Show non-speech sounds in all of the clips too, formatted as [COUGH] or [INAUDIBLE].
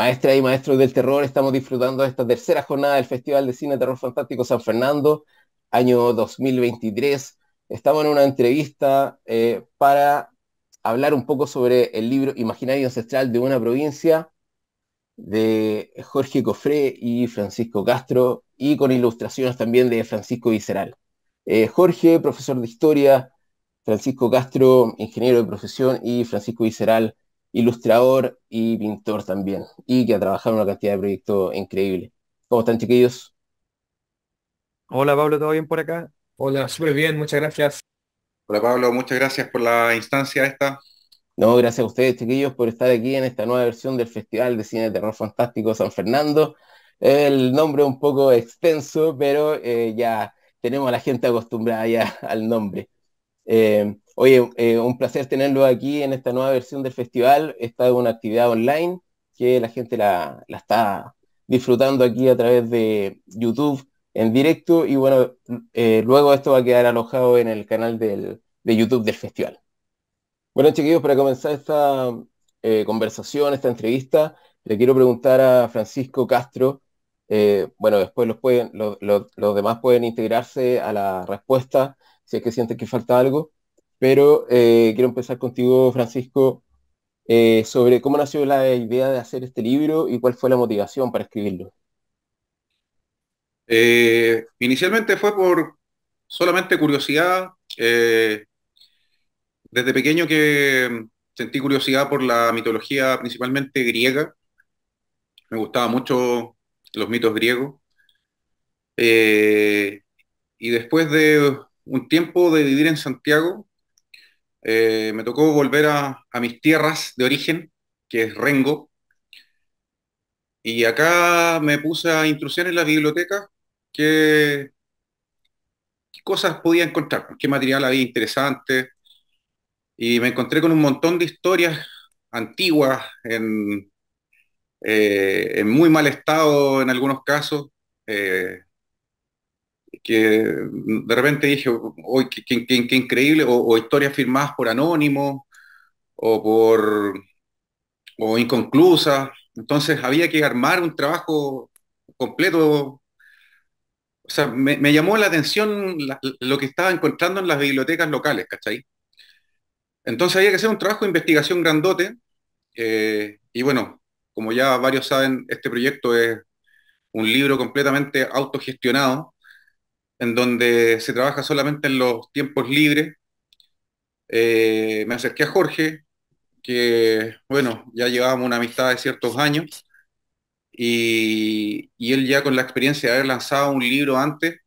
Maestras y maestros del terror, estamos disfrutando de esta tercera jornada del Festival de Cine Terror Fantástico San Fernando, año 2023. Estamos en una entrevista eh, para hablar un poco sobre el libro Imaginario Ancestral de una provincia de Jorge Cofré y Francisco Castro y con ilustraciones también de Francisco Viceral. Eh, Jorge, profesor de historia, Francisco Castro, ingeniero de profesión y Francisco Viceral, ilustrador y pintor también, y que ha trabajado en una cantidad de proyectos increíbles. ¿Cómo están, chiquillos? Hola, Pablo, ¿todo bien por acá? Hola, súper bien, muchas gracias. Hola, Pablo, muchas gracias por la instancia esta. No, gracias a ustedes, chiquillos, por estar aquí en esta nueva versión del Festival de Cine de Terror Fantástico San Fernando. El nombre un poco extenso, pero eh, ya tenemos a la gente acostumbrada ya [LAUGHS] al nombre. Eh, Oye, eh, un placer tenerlo aquí en esta nueva versión del festival. Esta es una actividad online que la gente la, está disfrutando aquí a través de YouTube en directo y bueno, eh, luego esto va a quedar alojado en el canal de YouTube del festival. Bueno, chiquillos, para comenzar esta eh, conversación, esta entrevista, le quiero preguntar a Francisco Castro, bueno, después los, pueden, los, los, demás pueden integrarse a la respuesta si es que sienten que falta algo, pero eh, quiero empezar contigo, Francisco, eh, sobre cómo nació la idea de hacer este libro y cuál fue la motivación para escribirlo. Eh, inicialmente fue por solamente curiosidad. desde pequeño que sentí curiosidad por la mitología principalmente griega. Me gustaban mucho los mitos griegos. y después de un tiempo de vivir en Santiago, eh, me tocó volver a, mis tierras de origen, que es Rengo. Y acá me puse a intrusión en la biblioteca qué, cosas podía encontrar, qué material había interesante. Y me encontré con un montón de historias antiguas, en, eh, en muy mal estado en algunos casos, eh, que de repente dije, hoy qué, increíble, o, historias firmadas por anónimos, o por o inconclusas. Entonces había que armar un trabajo completo. O sea, me, llamó la atención lo que estaba encontrando en las bibliotecas locales, ¿cachai? Entonces había que hacer un trabajo de investigación grandote. Eh, y bueno, como ya varios saben, este proyecto es un libro completamente autogestionado en donde se trabaja solamente en los tiempos libres. Eh, me acerqué a Jorge, que bueno, ya llevábamos una amistad de ciertos años, y, él ya con la experiencia de haber lanzado un libro antes,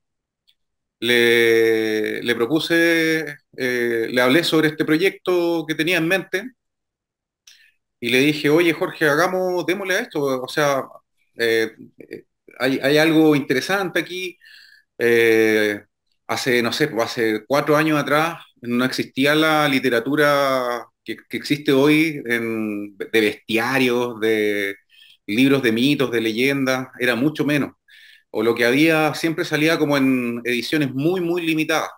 le, propuse, eh, le hablé sobre este proyecto que tenía en mente, y le dije, oye Jorge, hagamos, démosle a esto, o sea, eh, hay, hay algo interesante aquí, eh, hace, no sé, pues, hace cuatro años atrás no existía la literatura que, existe hoy en, de bestiarios, de libros de mitos, de leyendas, era mucho menos. O lo que había siempre salía como en ediciones muy, muy limitadas.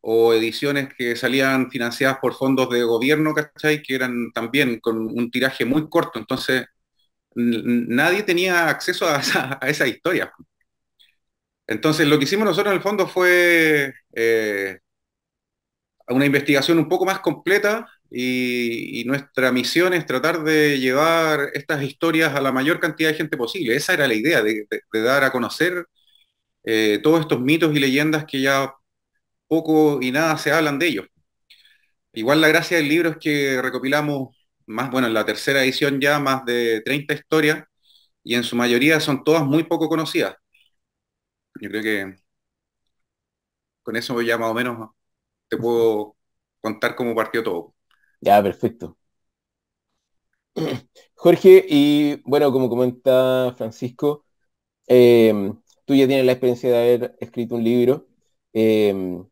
O ediciones que salían financiadas por fondos de gobierno, ¿cachai? Que eran también con un tiraje muy corto. Entonces, nadie tenía acceso a a esa historia. Entonces, lo que hicimos nosotros en el fondo fue eh, una investigación un poco más completa y, nuestra misión es tratar de llevar estas historias a la mayor cantidad de gente posible. Esa era la idea, de, dar a conocer eh, todos estos mitos y leyendas que ya poco y nada se hablan de ellos. Igual la gracia del libro es que recopilamos más, bueno, en la tercera edición ya más de 30 historias y en su mayoría son todas muy poco conocidas. Yo creo que con eso ya más o menos te puedo contar cómo partió todo. Ya, perfecto. [CLEARS THROAT] Jorge, y bueno, como comenta Francisco, em, tú ya tienes la experiencia de haber escrito un libro. Em,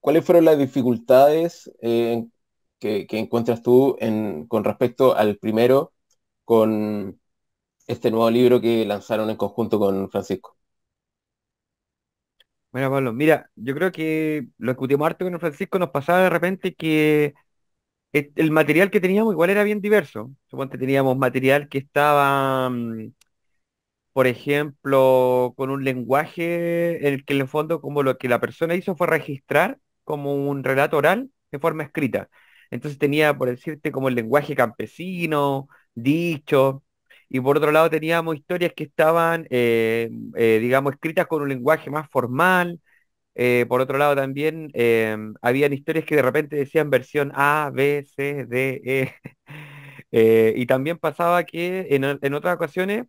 ¿Cuáles fueron las dificultades eh, que, encuentras tú con respecto al primero, con este nuevo libro que lanzaron en conjunto con Francisco? Bueno Pablo, mira, yo creo que lo discutimos harto con Francisco, nos pasaba de repente que e-, el material que teníamos igual era bien diverso. que teníamos material que estaba, mm, por ejemplo, con un lenguaje en el que en el fondo como lo que la persona hizo fue registrar como un relato oral de forma escrita. Entonces tenía, por decirte, como el lenguaje campesino, dicho, y por otro lado teníamos historias que estaban, eh, eh, digamos, escritas con un lenguaje más formal. Eh, por otro lado también em, habían historias que de repente decían versión A, B, C, D, E. [LAUGHS] y también pasaba que en, otras ocasiones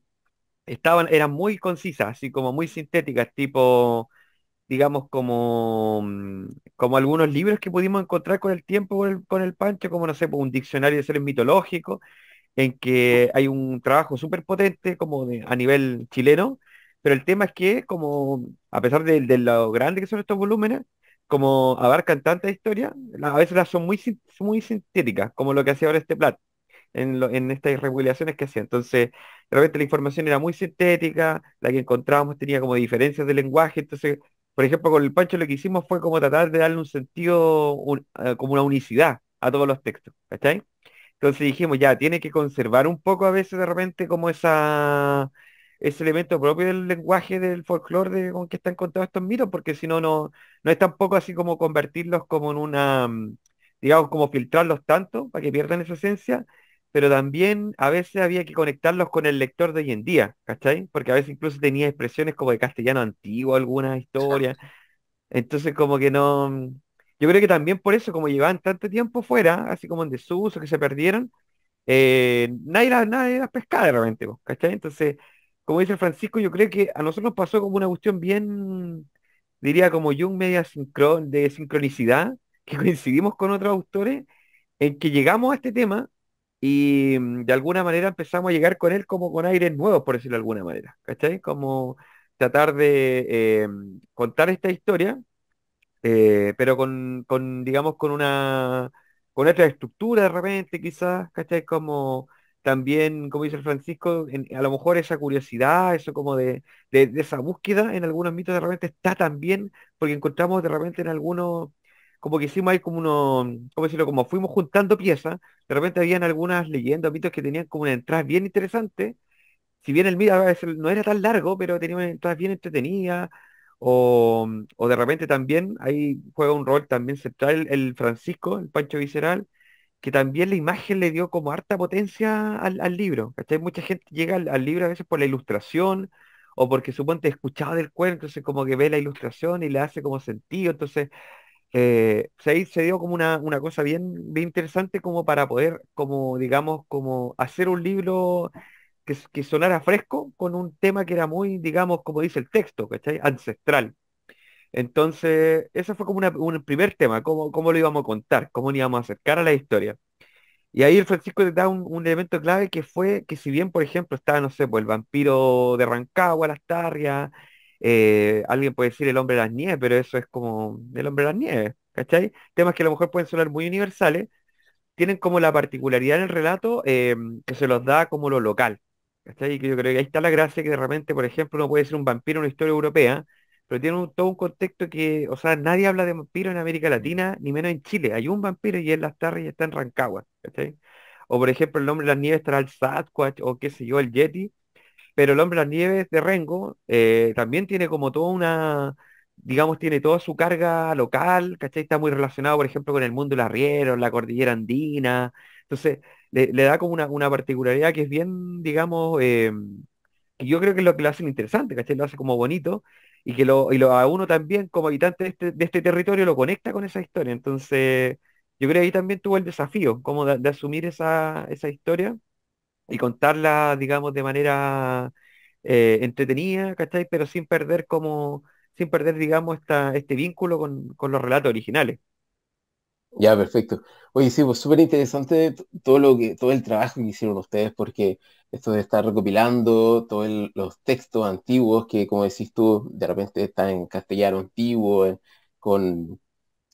estaban, eran muy concisas, así como muy sintéticas, tipo, digamos, como, mm, como algunos libros que pudimos encontrar con el tiempo, con el, con el pancho, como no sé, pues, un diccionario de seres mitológicos en que hay un trabajo súper potente como de, a nivel chileno, pero el tema es que como a pesar de, lo grande que son estos volúmenes, como abarcan tanta historia, a veces las son muy, muy sintéticas, como lo que hacía ahora este Plat, en, en estas regulaciones que hacía. Entonces, realmente la información era muy sintética, la que encontrábamos tenía como diferencias de lenguaje, entonces, por ejemplo, con el Pancho lo que hicimos fue como tratar de darle un sentido, eh, como una unicidad a todos los textos, ¿cachai? Entonces dijimos, ya, tiene que conservar un poco a veces de repente como esa ese elemento propio del lenguaje del folclore con que están contados estos mitos, porque si no, no, no es tampoco así como convertirlos como en una, mm, digamos, como filtrarlos tanto para que pierdan esa esencia, pero también a veces había que conectarlos con el lector de hoy en día, ¿cachai? Porque a veces incluso tenía expresiones como de castellano antiguo, algunas historias. Entonces como que no, mm, yo creo que también por eso, como llevaban tanto tiempo fuera, así como en desuso, que se perdieron, eh, nadie, las nadie las pescaba realmente, ¿cachai? Entonces, como dice Francisco, yo creo que a nosotros nos pasó como una cuestión bien, diría como Jung, media de sincronicidad, [LAUGHS] que coincidimos con otros autores, en que llegamos a este tema y mm, de alguna manera empezamos a llegar con él como con aires nuevos, por decirlo de alguna manera, ¿cachai? Como tratar de eh, contar esta historia eh, pero con, digamos, con una, con otra estructura de repente, quizás, ¿cachai? Como también, como dice Francisco, a lo mejor esa curiosidad, eso como de, esa búsqueda en algunos mitos de repente está también, porque encontramos de repente en algunos, como que hicimos ahí como uno, ¿cómo decirlo? Como fuimos juntando piezas, de repente habían algunas leyendas, mitos que tenían como una entrada bien interesante, si bien el mito no era tan largo, pero tenía una entrada bien entretenida, o, de repente también ahí juega un rol también central el Francisco, el Pancho Visceral, que también la imagen le dio como harta potencia al, al libro. Mucha gente llega al, libro a veces por la ilustración o porque suponte escuchaba del cuento, entonces como que ve la ilustración y le hace como sentido. Entonces, eh, ahí se, dio como una, cosa bien, bien, interesante como para poder, como digamos, como hacer un libro que, sonara fresco con un tema que era muy, digamos, como dice el texto, ¿cachai? Ancestral. Entonces, ese fue como un primer tema, cómo, cómo lo íbamos a contar, cómo íbamos a acercar a la historia. Y ahí el Francisco te da un, elemento clave que fue que si bien, por ejemplo, estaba, no sé, pues el vampiro de Rancagua, las tarrias, eh, alguien puede decir el hombre de las nieves, pero eso es como el hombre de las nieves, ¿cachai? Temas que a lo mejor pueden sonar muy universales, tienen como la particularidad en el relato eh, que se los da como lo local, ¿cachai? Que yo creo que ahí está la gracia que de repente, por ejemplo, no puede ser un vampiro en una historia europea, pero tiene todo un contexto que, o sea, nadie habla de vampiro en América mm. Latina, ni menos en Chile. Hay un vampiro y él Las Tarras y está en Rancagua, O por ejemplo, el hombre de las nieves estará el Sasquatch o qué sé yo, el Yeti, pero el hombre de las nieves de Rengo eh, también tiene como toda una, digamos, tiene toda su carga local, ¿cachai? Está muy relacionado, por ejemplo, con el mundo del arriero, la cordillera andina. Entonces, le, da como una, particularidad que es bien, digamos, eh, que yo creo que es lo que lo hace interesante, ¿cachai? Lo hace como bonito y que lo, y lo a uno también como habitante de este, este territorio lo conecta con esa historia. Entonces, yo creo que ahí también tuvo el desafío como de, asumir esa, esa historia y contarla, digamos, de manera eh, entretenida, ¿cachai? Pero sin perder como, sin perder, digamos, esta, este vínculo con los relatos originales. Ya, perfecto. Oye, sí, pues súper interesante todo lo que, todo el trabajo que hicieron ustedes, porque esto de estar recopilando todos los textos antiguos que, como decís tú, de repente están en castellano antiguo, con,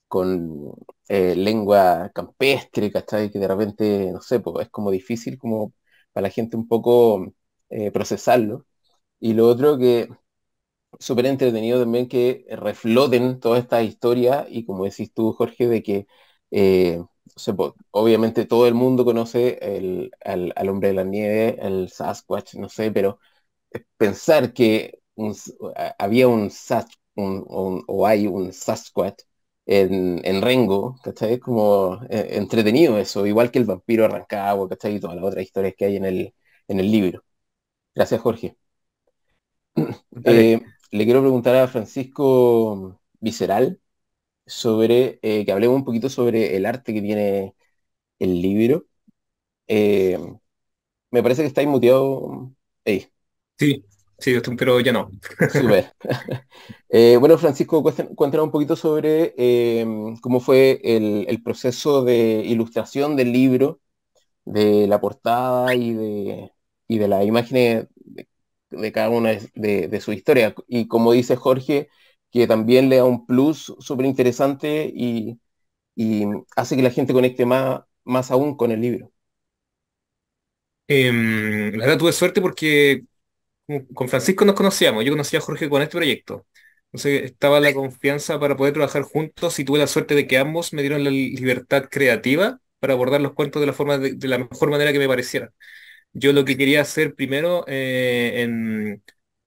con eh, lengua campestre, ¿cachai? Que de repente, no sé, pues, es como difícil como para la gente un poco eh, procesarlo. Y lo otro que súper entretenido también que refloten toda esta historia y como decís tú, Jorge, de que eh, obviamente todo el mundo conoce al, hombre de la nieve, el Sasquatch, no sé, pero pensar que había un, Sasquatch o hay un Sasquatch en, Rengo, ¿cachai? Como eh, entretenido eso, igual que el vampiro arrancado, ¿cachai? Y todas las otras historias que hay en el, en el libro. Gracias, Jorge. [CLEARS THROAT] Eh, le quiero preguntar a Francisco Visceral sobre, eh, que hablemos un poquito sobre el arte que tiene el libro. Eh, me parece que estáis muteado. Sí, sí, pero ya no. [LAUGHS] Eh, bueno, Francisco, cuéntanos un poquito sobre em, cómo fue el, proceso de ilustración del libro, de la portada y de, y de las imágenes de, cada una de, su historia. Y como dice Jorge, que también le da un plus súper interesante y, hace que la gente conecte más, más aún con el libro. Em, la verdad tuve suerte porque con Francisco nos conocíamos, yo conocía a Jorge con este proyecto. Entonces estaba la confianza para poder trabajar juntos y tuve la suerte de que ambos me dieron la libertad creativa para abordar los cuentos de la, forma de, la mejor manera que me pareciera. Yo lo que quería hacer primero, eh, en,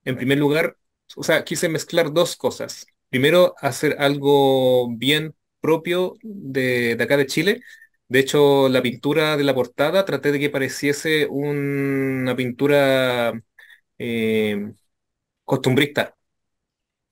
en primer lugar, o sea, quise mezclar dos cosas. Primero, hacer algo bien propio de, acá de Chile. De hecho, la pintura de la portada traté de que pareciese una pintura eh, costumbrista.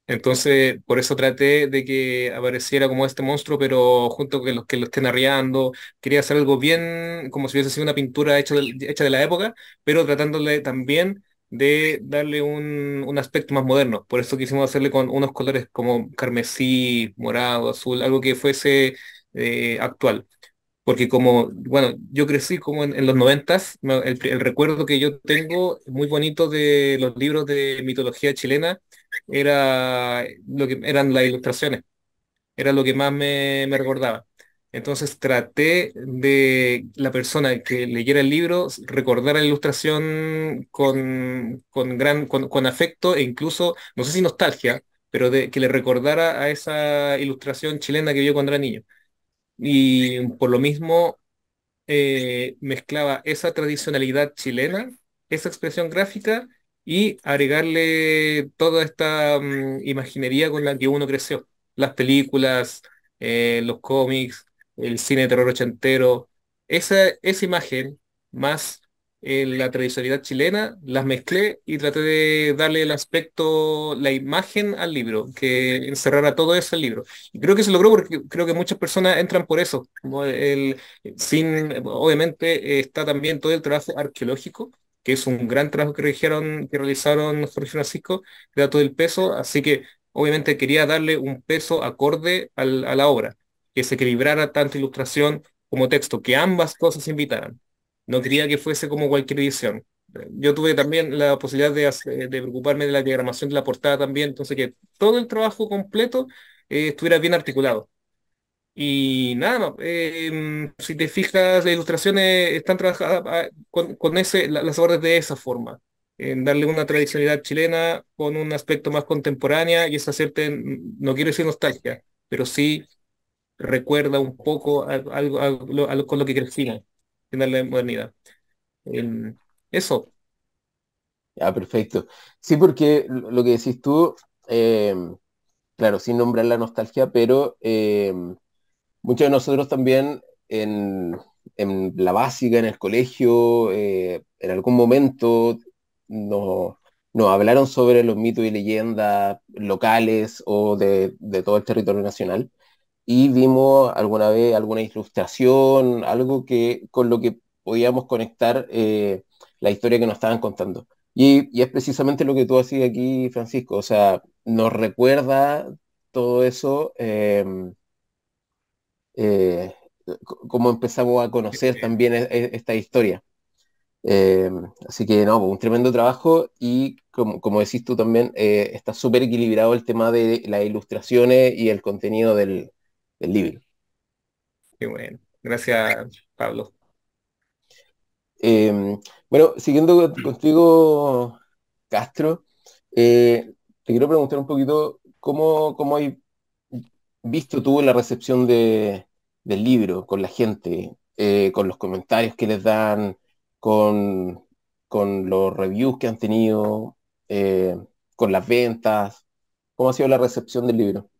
Entonces, por eso traté de que apareciera como este monstruo, pero junto con los que lo estén arriando. Quería hacer algo bien, como si hubiese sido una pintura hecha hecha de la época, pero tratándole también de darle un, aspecto más moderno. Por eso quisimos hacerle con unos colores como carmesí, morado, azul, algo que fuese eh, actual. Porque como, bueno, yo crecí como en, los noventas, el, el, recuerdo que yo tengo muy bonito de los libros de mitología chilena era lo que eran las ilustraciones. Era lo que más me recordaba. Entonces traté de la persona que leyera el libro recordar la ilustración con, con gran, con, afecto e incluso, no sé si nostalgia, pero de, que le recordara a esa ilustración chilena que vio cuando era niño. Y por lo mismo eh, mezclaba esa tradicionalidad chilena, esa expresión gráfica y agregarle toda esta mm, imaginería con la que uno creció. Las películas, eh, los cómics, el cine de terror ochentero, esa, esa imagen más en eh, la tradicionalidad chilena, las mezclé y traté de darle el aspecto, la imagen al libro, que encerrara todo eso el libro. Y creo que se logró porque creo que muchas personas entran por eso. Como el, sin, obviamente está también todo el trabajo arqueológico que es un gran trabajo que, realizaron, que realizaron Jorge Francisco, que todo el peso, así que obviamente quería darle un peso acorde a la obra que se equilibrara tanto ilustración como texto, que ambas cosas invitaran. No quería que fuese como cualquier edición. Yo tuve también la posibilidad de, preocuparme de la diagramación de la portada también, entonces que todo el trabajo completo eh, estuviera bien articulado. Y nada, em, si te fijas, las ilustraciones están trabajadas ah, con, ese, las obras de esa forma en darle una tradicionalidad chilena con un aspecto más contemporánea y es hacerte, no quiero decir nostalgia, pero sí recuerda un poco a, con lo que crecían, en la modernidad. eso. Ah, perfecto. Sí, porque lo que decís tú, em, claro, sin nombrar la nostalgia, pero em, muchos de nosotros también en, la básica, en el colegio, eh, en algún momento nos nos hablaron sobre los mitos y leyendas locales o de, de todo el territorio nacional y vimos alguna vez alguna ilustración, algo que con lo que podíamos conectar eh, la historia que nos estaban contando. Y, es precisamente lo que tú hacías aquí, Francisco, o sea, nos recuerda todo eso, em, eh, cómo empezamos a conocer también e, e, esta historia. Em, así que no, pues, un tremendo trabajo y como, como decís tú también, eh, está súper equilibrado el tema de las ilustraciones y el contenido del, del libro. Qué bueno. Gracias, Pablo. Em, bueno, siguiendo mm. contigo, Castro, eh, te quiero preguntar un poquito cómo, cómo hay visto tú la recepción de, del libro con la gente, eh, con los comentarios que les dan, con, con los reviews que han tenido, eh, con las ventas. ¿Cómo ha sido la recepción del libro?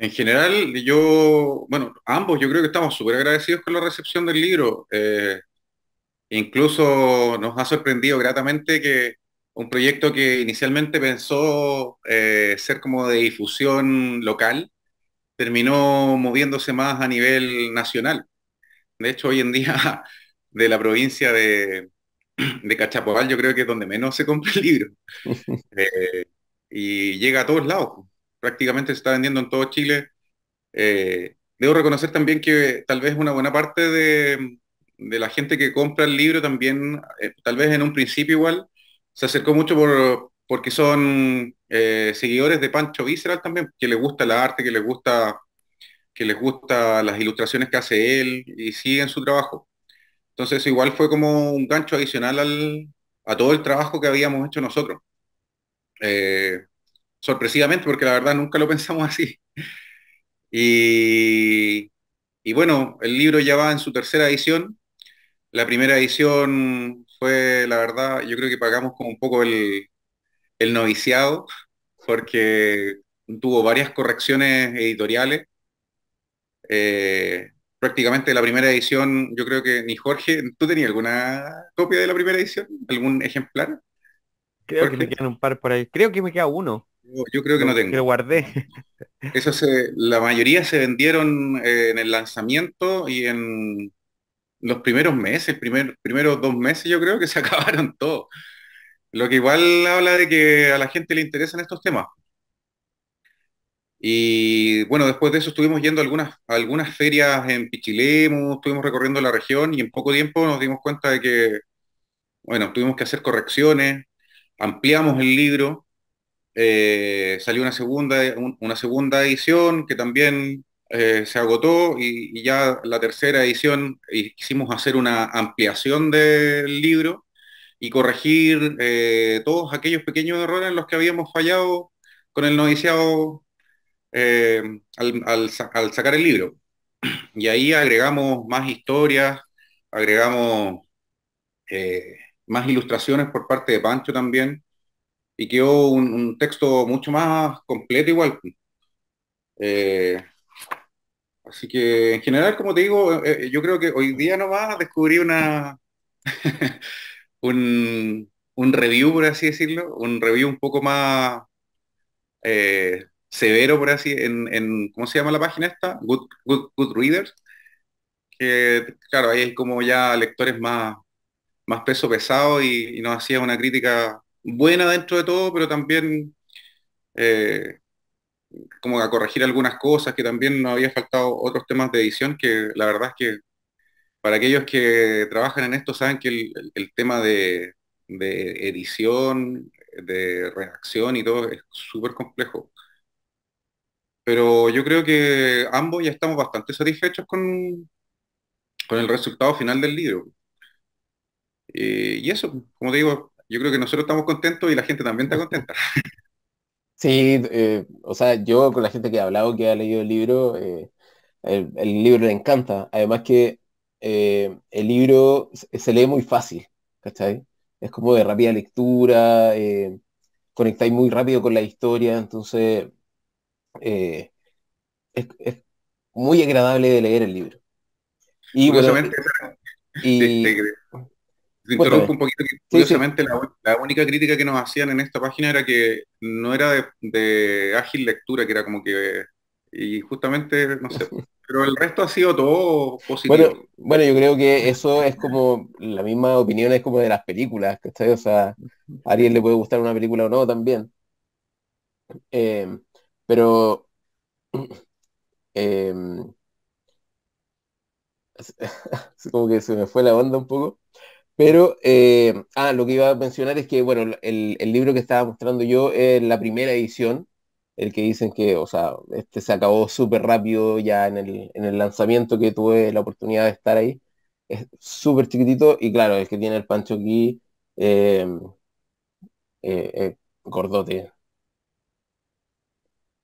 En general, yo, bueno, ambos, yo creo que estamos súper agradecidos con la recepción del libro. Eh, incluso nos ha sorprendido gratamente que un proyecto que inicialmente pensó eh, ser como de difusión local, terminó moviéndose más a nivel nacional. De hecho, hoy en día, [LAUGHS] de la provincia de, [CLEARS THROAT] de Cachapoal, yo creo que es donde menos se compra el libro. [LAUGHS] Eh, y llega a todos lados prácticamente se está vendiendo en todo Chile. Eh, debo reconocer también que tal vez una buena parte de, la gente que compra el libro también, eh, tal vez en un principio igual, se acercó mucho por, porque son eh, seguidores de Pancho Visceral también, que les gusta el arte, que les gusta que les gusta las ilustraciones que hace él y siguen su trabajo. Entonces igual fue como un gancho adicional al, a todo el trabajo que habíamos hecho nosotros sorpresivamente, porque la verdad nunca lo pensamos así. Y, bueno, el libro ya va en su tercera edición. La primera edición fue, la verdad, yo creo que pagamos como un poco el, el noviciado, porque tuvo varias correcciones editoriales. Eh, prácticamente la primera edición, yo creo que ni Jorge, ¿tú tenías alguna copia de la primera edición? ¿Algún ejemplar? Creo que me quedan un par por ahí. Creo que me queda uno. Yo, creo que no, tengo. guardé. Eso se, la mayoría se vendieron eh, en el lanzamiento y en los primeros meses, primer, primeros dos meses yo creo que se [LAUGHS] acabaron todos. Lo que igual habla de que a la gente le interesan estos temas. Y bueno, después de eso estuvimos yendo algunas, algunas ferias en Pichilemu, estuvimos recorriendo la región y en poco tiempo nos dimos cuenta de que, bueno, tuvimos que hacer correcciones, ampliamos el libro eh, salió una segunda, una segunda edición que también eh, se agotó y, ya la tercera edición hicimos hacer una ampliación del libro y corregir eh, todos aquellos pequeños errores en los que habíamos fallado con el noviciado al, al, sacar el libro. Y ahí agregamos más historias, agregamos más ilustraciones por parte de Pancho también, y quedó un, texto mucho más completo igual. Eh, así que en general, como te digo, eh, eh, yo creo que hoy día nomás descubrí una [LAUGHS] un, review, por así decirlo, un review un poco más severo, por así, en, en, ¿cómo se llama la página esta? Good, Good, Readers. Que claro, ahí hay como ya lectores más, más peso pesado y, y nos hacía una crítica buena dentro de todo, pero también eh, como a corregir algunas cosas, que también nos había faltado otros temas de edición, que la verdad es que para aquellos que trabajan en esto saben que el, tema de, de, edición, de reacción y todo es súper complejo. Pero yo creo que ambos ya estamos bastante satisfechos con, con el resultado final del libro. y eso, como te digo, yo creo que nosotros estamos contentos y la gente también está contenta. [LAUGHS] Sí, eh, o sea, yo con la gente que ha hablado, que ha leído el libro, eh, el, libro le encanta. Además que eh, el libro se, lee muy fácil, ¿cachai? Es como de rápida lectura, conectáis muy rápido con la historia, entonces es, muy agradable de leer el libro. Y, [LAUGHS] La, única crítica que nos hacían en esta página era que no era de, ágil lectura, que era como que... Y justamente, no sé, [LAUGHS] pero el resto ha sido todo positivo. Bueno, yo creo que eso es como, la misma opinión es como de las películas, ¿cachai? O sea, a alguien le puede gustar una película o no también. Em, pero [CLEARS THROAT] em, [LAUGHS] como que se me fue la banda un poco. Pero, eh, ah, lo que iba a mencionar es que, bueno, el, libro que estaba mostrando yo es la primera edición, el que dicen que, o sea, este se acabó súper rápido ya en el, lanzamiento que tuve la oportunidad de estar ahí. Es súper chiquitito y claro, el que tiene el Pancho aquí, eh, eh, eh gordote.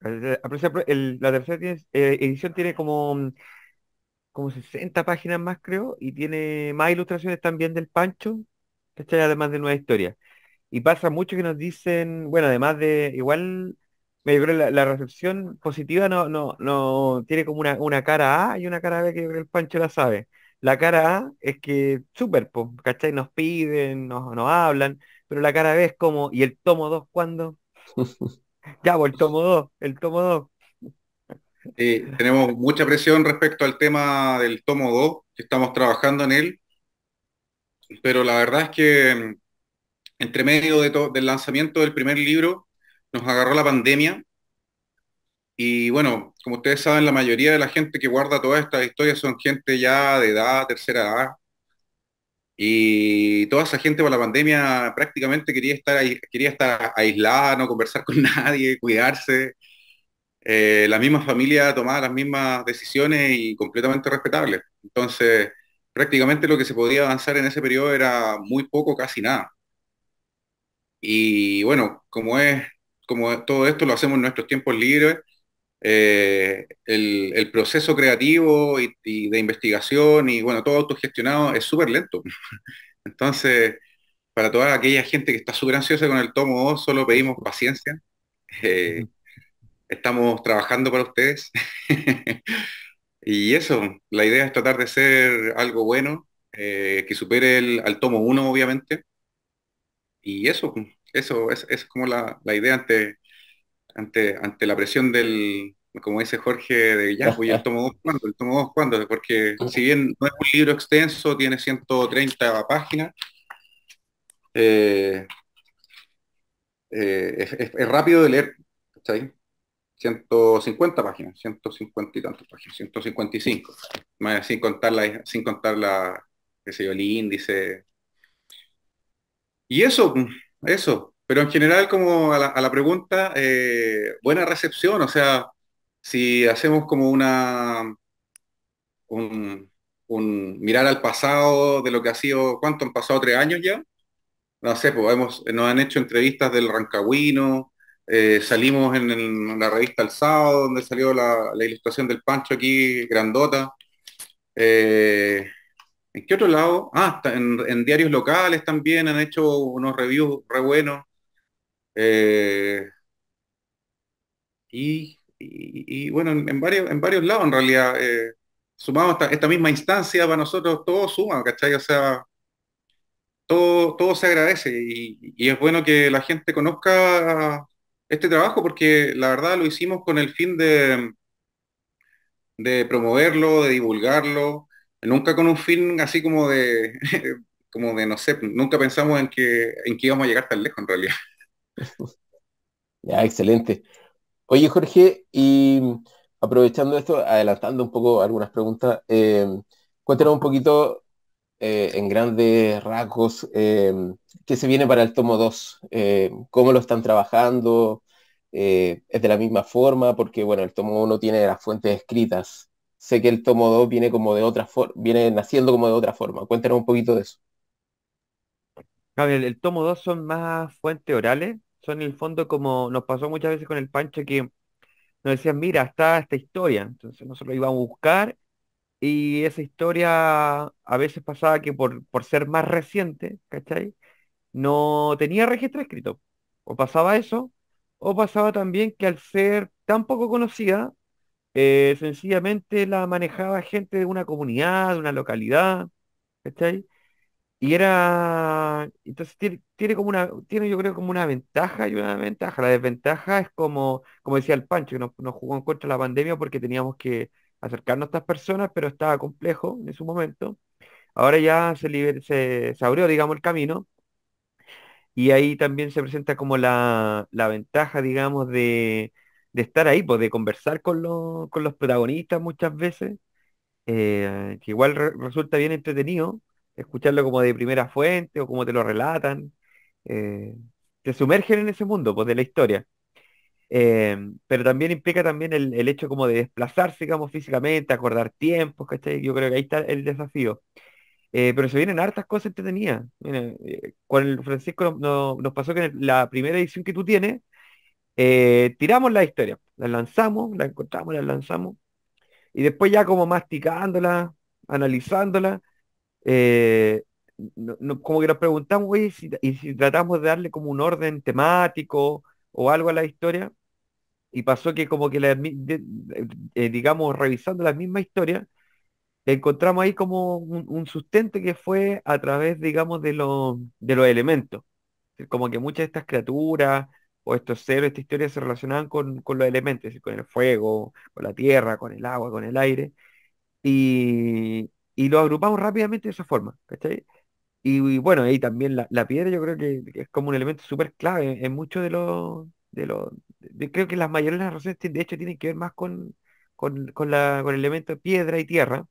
la tercera edición tiene como mm, como 60 páginas más, creo, y tiene más ilustraciones también del Pancho, ¿cachai? Además de nueva historia. Y pasa mucho que nos dicen, bueno, además de, igual, me creo la, la recepción positiva no, no, no tiene como una, una cara A y una cara B que el Pancho la sabe. La cara A es que súper, ¿cachai? Nos piden, nos, hablan, pero la cara B es como, ¿y el tomo 2 cuándo? [LAUGHS] ya, pues el tomo 2, el tomo 2 tenemos mucha presión respecto al tema del tomo 2, que estamos trabajando en él, pero la verdad es que mm, entre medio del lanzamiento del primer libro nos agarró la pandemia y bueno, como ustedes saben, la mayoría de la gente que guarda todas estas historias son gente ya de edad, tercera edad, y toda esa gente por la pandemia prácticamente quería estar, quería estar aislada, no conversar con [LAUGHS] nadie, cuidarse. Eh, la misma familia tomaba las mismas decisiones y completamente respetables. Entonces, prácticamente lo que se podía avanzar en ese periodo era muy poco, casi nada. Y bueno, como es, como todo esto lo hacemos en nuestros tiempos libres, eh, el, proceso creativo y, de investigación y bueno, todo autogestionado es súper lento. [LAUGHS] Entonces, para toda aquella gente que está súper ansiosa con el tomo 2, solo pedimos paciencia. Eh, estamos trabajando para ustedes. [LAUGHS] y eso, la idea es tratar de ser algo bueno, eh, que supere el, al tomo uno obviamente. Y eso, eso es, como la, idea ante, ante, ante la presión del, como dice Jorge, de ya, pues, el tomo 2 cuando, el tomo 2 cuando, porque si bien no es un libro extenso, tiene 130 páginas, eh, eh, es, rápido de leer, 150 páginas, 150 y tantas páginas, 155, sin contar la, sin contar la, qué sé yo, el índice. Y eso, eso, pero en general como a la, pregunta, eh, buena recepción, o sea, si hacemos como una, un, un, mirar al pasado de lo que ha sido, ¿cuánto han pasado? ¿Tres años ya? No sé, pues hemos, nos han hecho entrevistas del Rancagüino, eh, salimos en, la revista El Sábado, donde salió la, ilustración del Pancho aquí, grandota. Eh, ¿En qué otro lado? Ah, en, diarios locales también han hecho unos reviews re buenos. Eh, y, bueno, en, varios, en varios lados en realidad. sumamos esta, misma instancia para nosotros, todo suma, ¿cachai? O sea, todo, todo, se agradece y, es bueno que la gente conozca este trabajo porque la verdad lo hicimos con el fin de, de promoverlo, de divulgarlo, nunca con un fin así como de, [LAUGHS] como de no sé, nunca pensamos en que, en que íbamos a llegar tan lejos en realidad. [LAUGHS] Ya, excelente. Oye, Jorge, y aprovechando esto, adelantando un poco algunas preguntas, eh, cuéntanos un poquito eh, en grandes rasgos eh, qué se viene para el tomo 2, cómo lo están trabajando, eh, es de la misma forma, porque bueno, el tomo 1 tiene las fuentes escritas. Sé que el tomo 2 viene como de otra forma, viene naciendo como de otra forma. Cuéntanos un poquito de eso. el tomo 2 son más fuentes orales, son en el fondo como nos pasó muchas veces con el Pancho que nos decían, mira, está esta historia. Entonces nosotros íbamos a buscar y esa historia a veces pasaba que por, por ser más reciente, ¿cachai? No tenía registro escrito. O pasaba eso, o pasaba también que al ser tan poco conocida, eh, sencillamente la manejaba gente de una comunidad, de una localidad, ahí? Y era, entonces tiene, como una, tiene yo creo como una ventaja y una ventaja. La desventaja es como, como decía el Pancho, que nos, jugó en contra de la pandemia porque teníamos que acercarnos a estas personas, pero estaba complejo en su momento. Ahora ya se, se abrió, digamos, el camino y ahí también se presenta como la, ventaja, digamos, de, estar ahí, pues de conversar con, los, protagonistas muchas veces, eh, que igual resulta bien entretenido escucharlo como de primera fuente o como te lo relatan. Eh, te sumergen en ese mundo, pues de la historia. Eh, pero también implica también el, el, hecho como de desplazarse, digamos, físicamente, acordar tiempos, ¿cachai? Yo creo que ahí está el desafío. Eh, pero se vienen hartas cosas entretenidas. Mira, eh, Francisco nos pasó que la primera edición que tú tienes, eh, tiramos la historia, la lanzamos, la encontramos, la lanzamos, y después ya como masticándola, analizándola, como que nos preguntamos, oye, y si tratamos de darle como un orden temático o algo a la historia, y pasó que como que, la, digamos, revisando la misma historia, encontramos ahí como un, sustento que fue a través, digamos, de, de los elementos. Como que muchas de estas criaturas o estos seres, esta historia se relacionaban con, los elementos, con el fuego, con la tierra, con el agua, con el aire. Y, y lo agrupamos rápidamente de esa forma, Y, bueno, ahí también la, piedra yo creo que, es como un elemento súper clave en, muchos de los... De los creo que las mayores de razones de hecho tienen que ver más con, con, la, con el elemento piedra y tierra,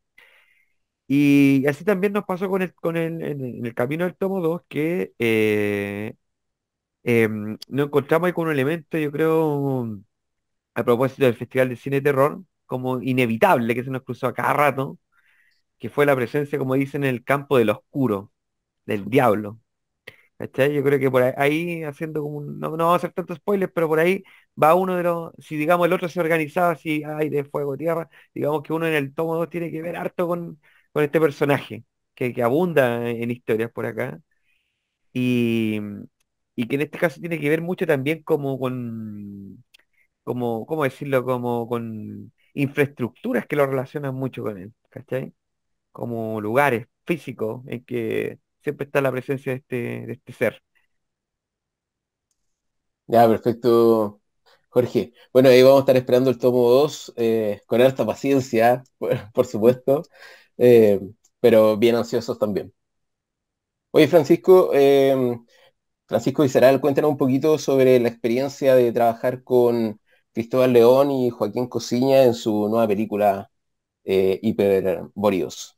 y así también nos pasó con el, con el, en el camino del tomo 2 que eh, em, nos encontramos ahí con un elemento, yo creo, a propósito del Festival de Cine Terror, como inevitable que se nos cruzó a cada rato, que fue la presencia, como dicen, en el campo del oscuro, del diablo. ¿Cachai? Yo creo que por ahí, haciendo como un, no, vamos a hacer tantos spoilers, pero por ahí va uno de los, si digamos el otro se organizaba así, de fuego, tierra, digamos que uno en el tomo 2 tiene que ver harto con con este personaje que, abunda en historias por acá y, que en este caso tiene que ver mucho también como con, como, ¿cómo decirlo? Como con infraestructuras que lo relacionan mucho con él, ¿cachai? Como lugares físicos en que siempre está la presencia de este, este ser. Ya, perfecto, Jorge. Bueno, ahí vamos a estar esperando el tomo 2 eh, con harta paciencia, [LAUGHS] por supuesto. Eh, pero bien ansiosos también. Oye, Francisco, eh, Francisco Viceral, cuéntanos un poquito sobre la experiencia de trabajar con Cristóbal León y Joaquín Cosiña en su nueva película eh, Hiperboridos.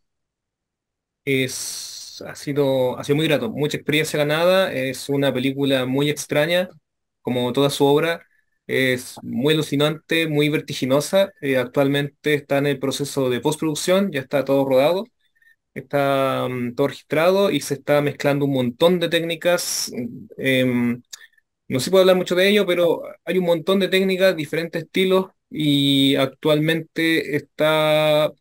ha, sido, ha sido muy grato, mucha experiencia ganada, es una película muy extraña, como toda su obra, es muy alucinante, muy vertiginosa. Eh, actualmente está en el proceso de postproducción, ya está todo rodado, está mm, todo registrado y se está mezclando un montón de técnicas. Em, no se puede puedo hablar mucho de ello, pero hay un montón de técnicas, diferentes estilos y actualmente está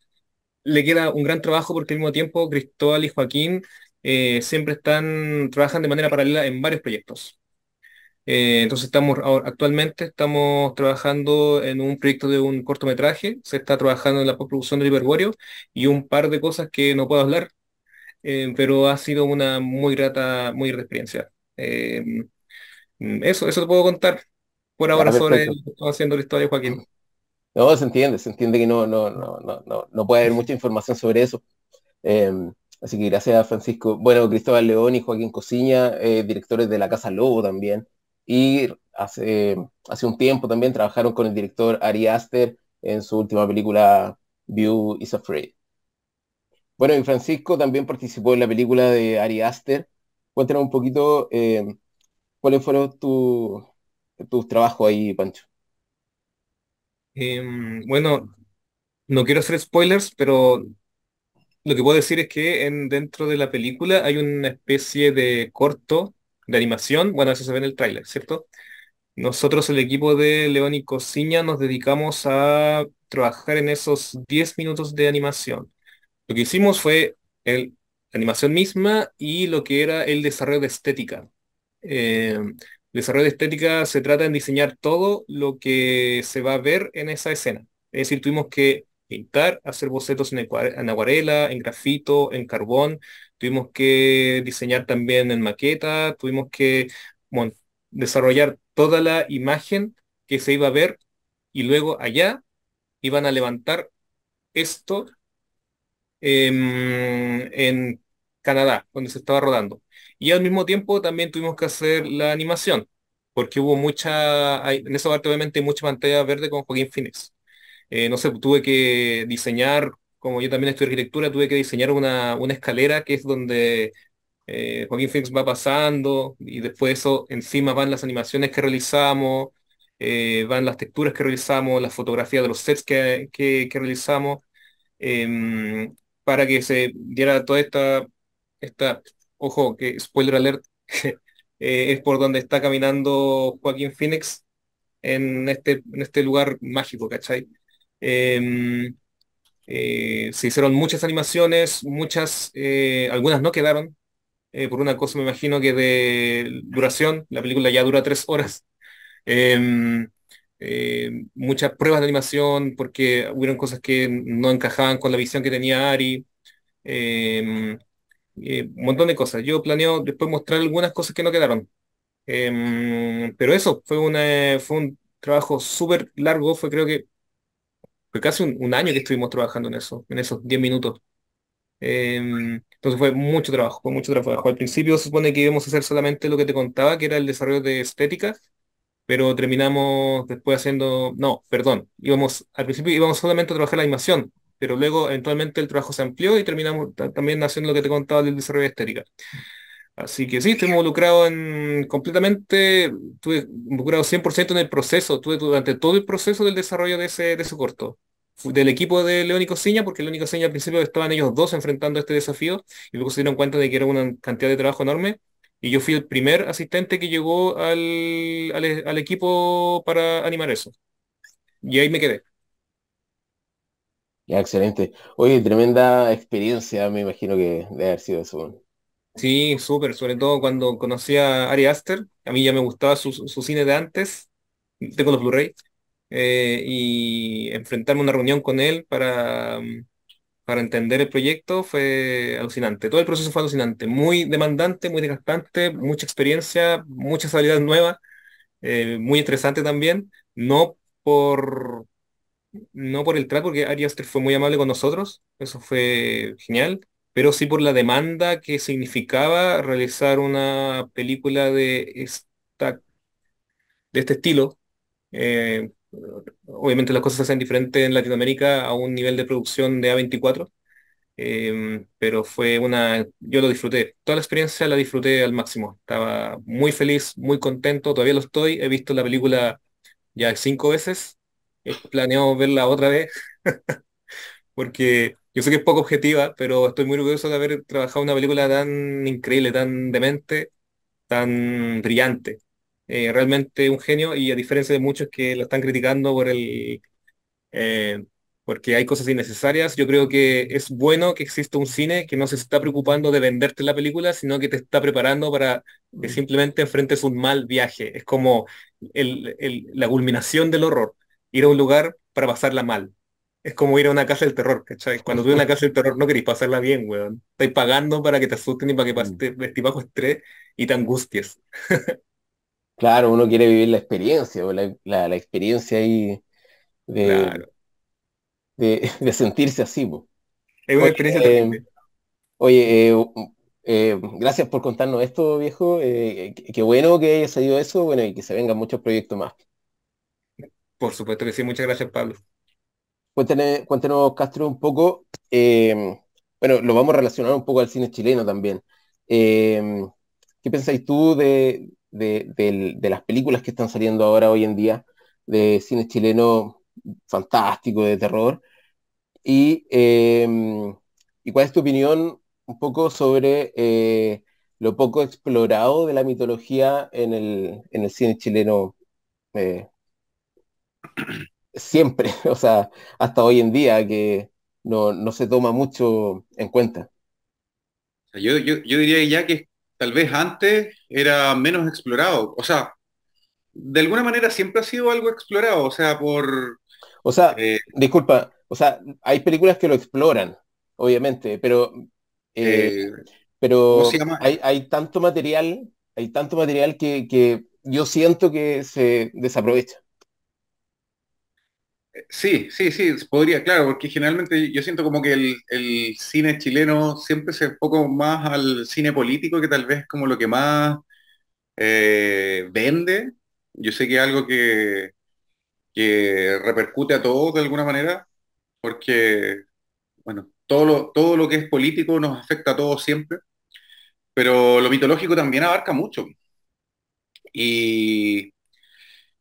le queda un gran trabajo porque al mismo tiempo Cristóbal y Joaquín eh, siempre están trabajan de manera paralela en varios proyectos. Eh, entonces estamos actualmente estamos trabajando en un proyecto de un cortometraje, se está trabajando en la postproducción del hiperguario y un par de cosas que no puedo hablar, eh, pero ha sido una muy grata, muy grata experiencia. Eh, mm, eso, eso te puedo contar por ahora sobre lo que está haciendo la historia, Joaquín. No, se entiende, se entiende que no, no, no, no, no puede haber mucha información sobre eso. Así que gracias a Francisco. Bueno, Cristóbal León y Joaquín Cocina directores de La Casa Lobo también. Y hace, eh, hace un tiempo también trabajaron con el director Ari Aster en su última película View is Afraid. Bueno, y Francisco también participó en la película de Ari Aster. Cuéntanos un poquito eh, cuáles fueron tus trabajos ahí, Pancho. Em, bueno, no quiero hacer spoilers, pero lo que puedo decir es que en, dentro de la película hay una especie de corto de animación, bueno, eso se ve en el tráiler, ¿cierto? Nosotros, el equipo de León y Cocina, nos dedicamos a trabajar en esos 10 minutos de animación. Lo que hicimos fue el, la animación misma y lo que era el desarrollo de estética. el eh, desarrollo de estética se trata en diseñar todo lo que se va a ver en esa escena. Es decir, tuvimos que pintar, hacer bocetos en, en en grafito, en carbón, Tuvimos que diseñar también en maqueta, tuvimos que desarrollar toda la imagen que se iba a ver y luego allá iban a levantar esto em, en Canadá, donde se estaba rodando. Y al mismo tiempo también tuvimos que hacer la animación, porque hubo mucha, en esa parte obviamente mucha pantalla verde con Joaquín Fines. Eh, no sé, tuve que diseñar como yo también estudié arquitectura, tuve que diseñar una, una escalera que es donde eh, Joaquín Phoenix va pasando y después de eso encima van las animaciones que realizamos, eh, van las texturas que realizamos, las fotografías de los sets que, que, realizamos, em, para que se diera toda esta, esta ojo, que spoiler alert, [LAUGHS] eh, es por donde está caminando Joaquín Phoenix en este, en este lugar mágico, ¿cachai? Eh, eh, se hicieron muchas animaciones, muchas, eh, algunas no quedaron, eh, por una cosa me imagino que de duración, la película ya dura tres horas. [LAUGHS] Em, em, muchas pruebas de animación porque hubieron cosas que no encajaban con la visión que tenía Ari. Em, un montón de cosas. Yo planeo después mostrar algunas cosas que no quedaron. pero eso, fue, una, fue un trabajo súper largo, fue creo que fue casi un, año que estuvimos trabajando en eso, en esos 10 minutos. Em, entonces fue mucho trabajo, fue mucho trabajo. Al principio se supone que íbamos a hacer solamente lo que te contaba, que era el desarrollo de estética, pero terminamos después haciendo, no, perdón, íbamos, al principio íbamos solamente a trabajar la animación, pero luego eventualmente el trabajo se amplió y terminamos también haciendo lo que te contaba del desarrollo de estética. Así que sí, estuve involucrado en completamente, estuve involucrado 100% en el proceso, estuve durante todo el proceso del desarrollo de ese, de ese corto, del equipo de Leónico Cosiña porque Leónico Seña al principio estaban ellos dos enfrentando este desafío y luego se dieron cuenta de que era una cantidad de trabajo enorme y yo fui el primer asistente que llegó al, al, e, equipo para animar eso. Y ahí me quedé. Ya, excelente. Oye, tremenda experiencia, me imagino que debe haber sido eso. Sí, súper, sobre todo cuando conocí a Ari Aster, a mí ya me gustaba su, cine de antes, tengo los Blu-ray, eh, y enfrentarme a una reunión con él para, mm, para entender el proyecto fue alucinante. Todo el proceso fue alucinante, muy demandante, muy desgastante, mucha experiencia, muchas habilidades nuevas, eh, muy interesante también, no por, no por el trato, porque Ari Aster fue muy amable con nosotros, eso fue genial pero sí por la demanda que significaba realizar una película de, esta, de este estilo. Eh, obviamente las cosas se hacen diferentes en Latinoamérica a un nivel de producción de A24, em, pero fue una, yo lo disfruté, toda la experiencia la disfruté al máximo, estaba muy feliz, muy contento, todavía lo estoy, he visto la película ya cinco veces, He planeado verla otra vez, [LAUGHS] porque yo sé que es poco objetiva, pero estoy muy orgulloso de haber trabajado una película tan increíble, tan demente, tan brillante. Eh, realmente un genio y a diferencia de muchos que lo están criticando por el eh, porque hay cosas innecesarias, yo creo que es bueno que exista un cine que no se está preocupando de venderte la película, sino que te está preparando para que mm. simplemente enfrentes un mal viaje. Es como el, la culminación del horror, ir a un lugar para pasarla mal es como ir a una casa del terror, ¿cachai? Cuando tú en una [LAUGHS] casa del terror no queréis pasarla bien, weón. Estás pagando para que te asusten y para que pases mm. te bajo estrés y te angusties. [LAUGHS] claro, uno quiere vivir la experiencia, la, la, experiencia ahí de, [LAUGHS] sentirse así, weón. Es una experiencia eh, oye, oye eh, eh, gracias por contarnos esto, viejo. Qué, bueno que haya salido eso, bueno, y que se vengan muchos proyectos más. Por supuesto que sí, muchas gracias, Pablo. Cuéntenos, Castro, un poco, em, bueno, lo vamos a relacionar un poco al cine chileno también. Em, ¿Qué pensáis tú de, las películas que están saliendo ahora hoy en día de cine chileno fantástico, de terror? Y, em, cuál es tu opinión un poco sobre eh, lo poco explorado de la mitología en el, en el cine chileno? Eh? [CLEARS THROAT] siempre, [LAUGHS] o sea, hasta hoy en día que no, se toma mucho en cuenta. Yo, diría ya que tal vez antes era menos explorado, o sea, de alguna manera siempre ha sido algo explorado, o sea, por... O sea, eh, disculpa, o sea, hay películas que lo exploran, obviamente, pero... Eh, eh, pero hay, tanto material, hay tanto material que yo siento que se desaprovecha. Sí, sí, sí, podría, claro, porque generalmente yo siento como que el, cine chileno siempre se enfoca más al cine político, que tal vez como lo que más eh, vende. Yo sé que es algo que, que repercute a todos de alguna manera, porque, bueno, todo lo, todo lo que es político nos afecta a todos siempre, pero lo mitológico también abarca mucho. Y,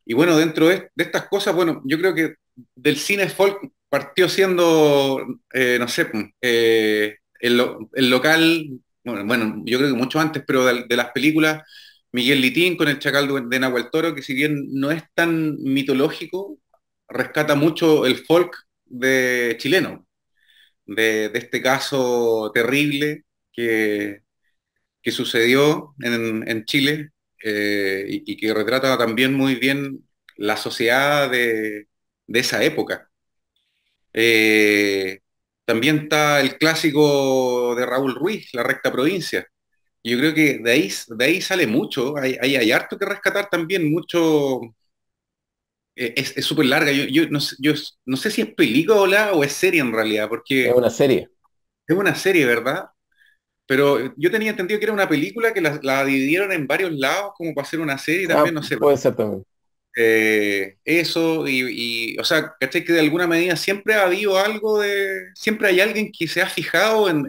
y bueno, dentro de estas cosas, bueno, yo creo que del cine folk partió siendo, eh, no sé, mm, eh, el, local, bueno, yo creo que mucho antes, pero de, las películas, Miguel Litín con el Chacal de Nahuel Toro, que si bien no es tan mitológico, rescata mucho el folk de chileno, de, este caso terrible que, sucedió en, Chile eh, y, y que retrata también muy bien la sociedad de, de esa época. Eh, también está el clásico de Raúl Ruiz, La Recta Provincia. Yo creo que de ahí, de ahí sale mucho, hay, hay, harto que rescatar también, mucho... Eh, es súper larga, yo, no, sé si es película o es serie en realidad, porque... Es una serie. Es una serie, ¿verdad? Pero yo tenía entendido que era una película que la, dividieron en varios lados como para hacer una serie ah, también, no sé. Puede ser también. Eh, eso y, o sea, ¿cachai? Que de alguna medida siempre ha habido algo de, siempre hay alguien que se ha fijado en,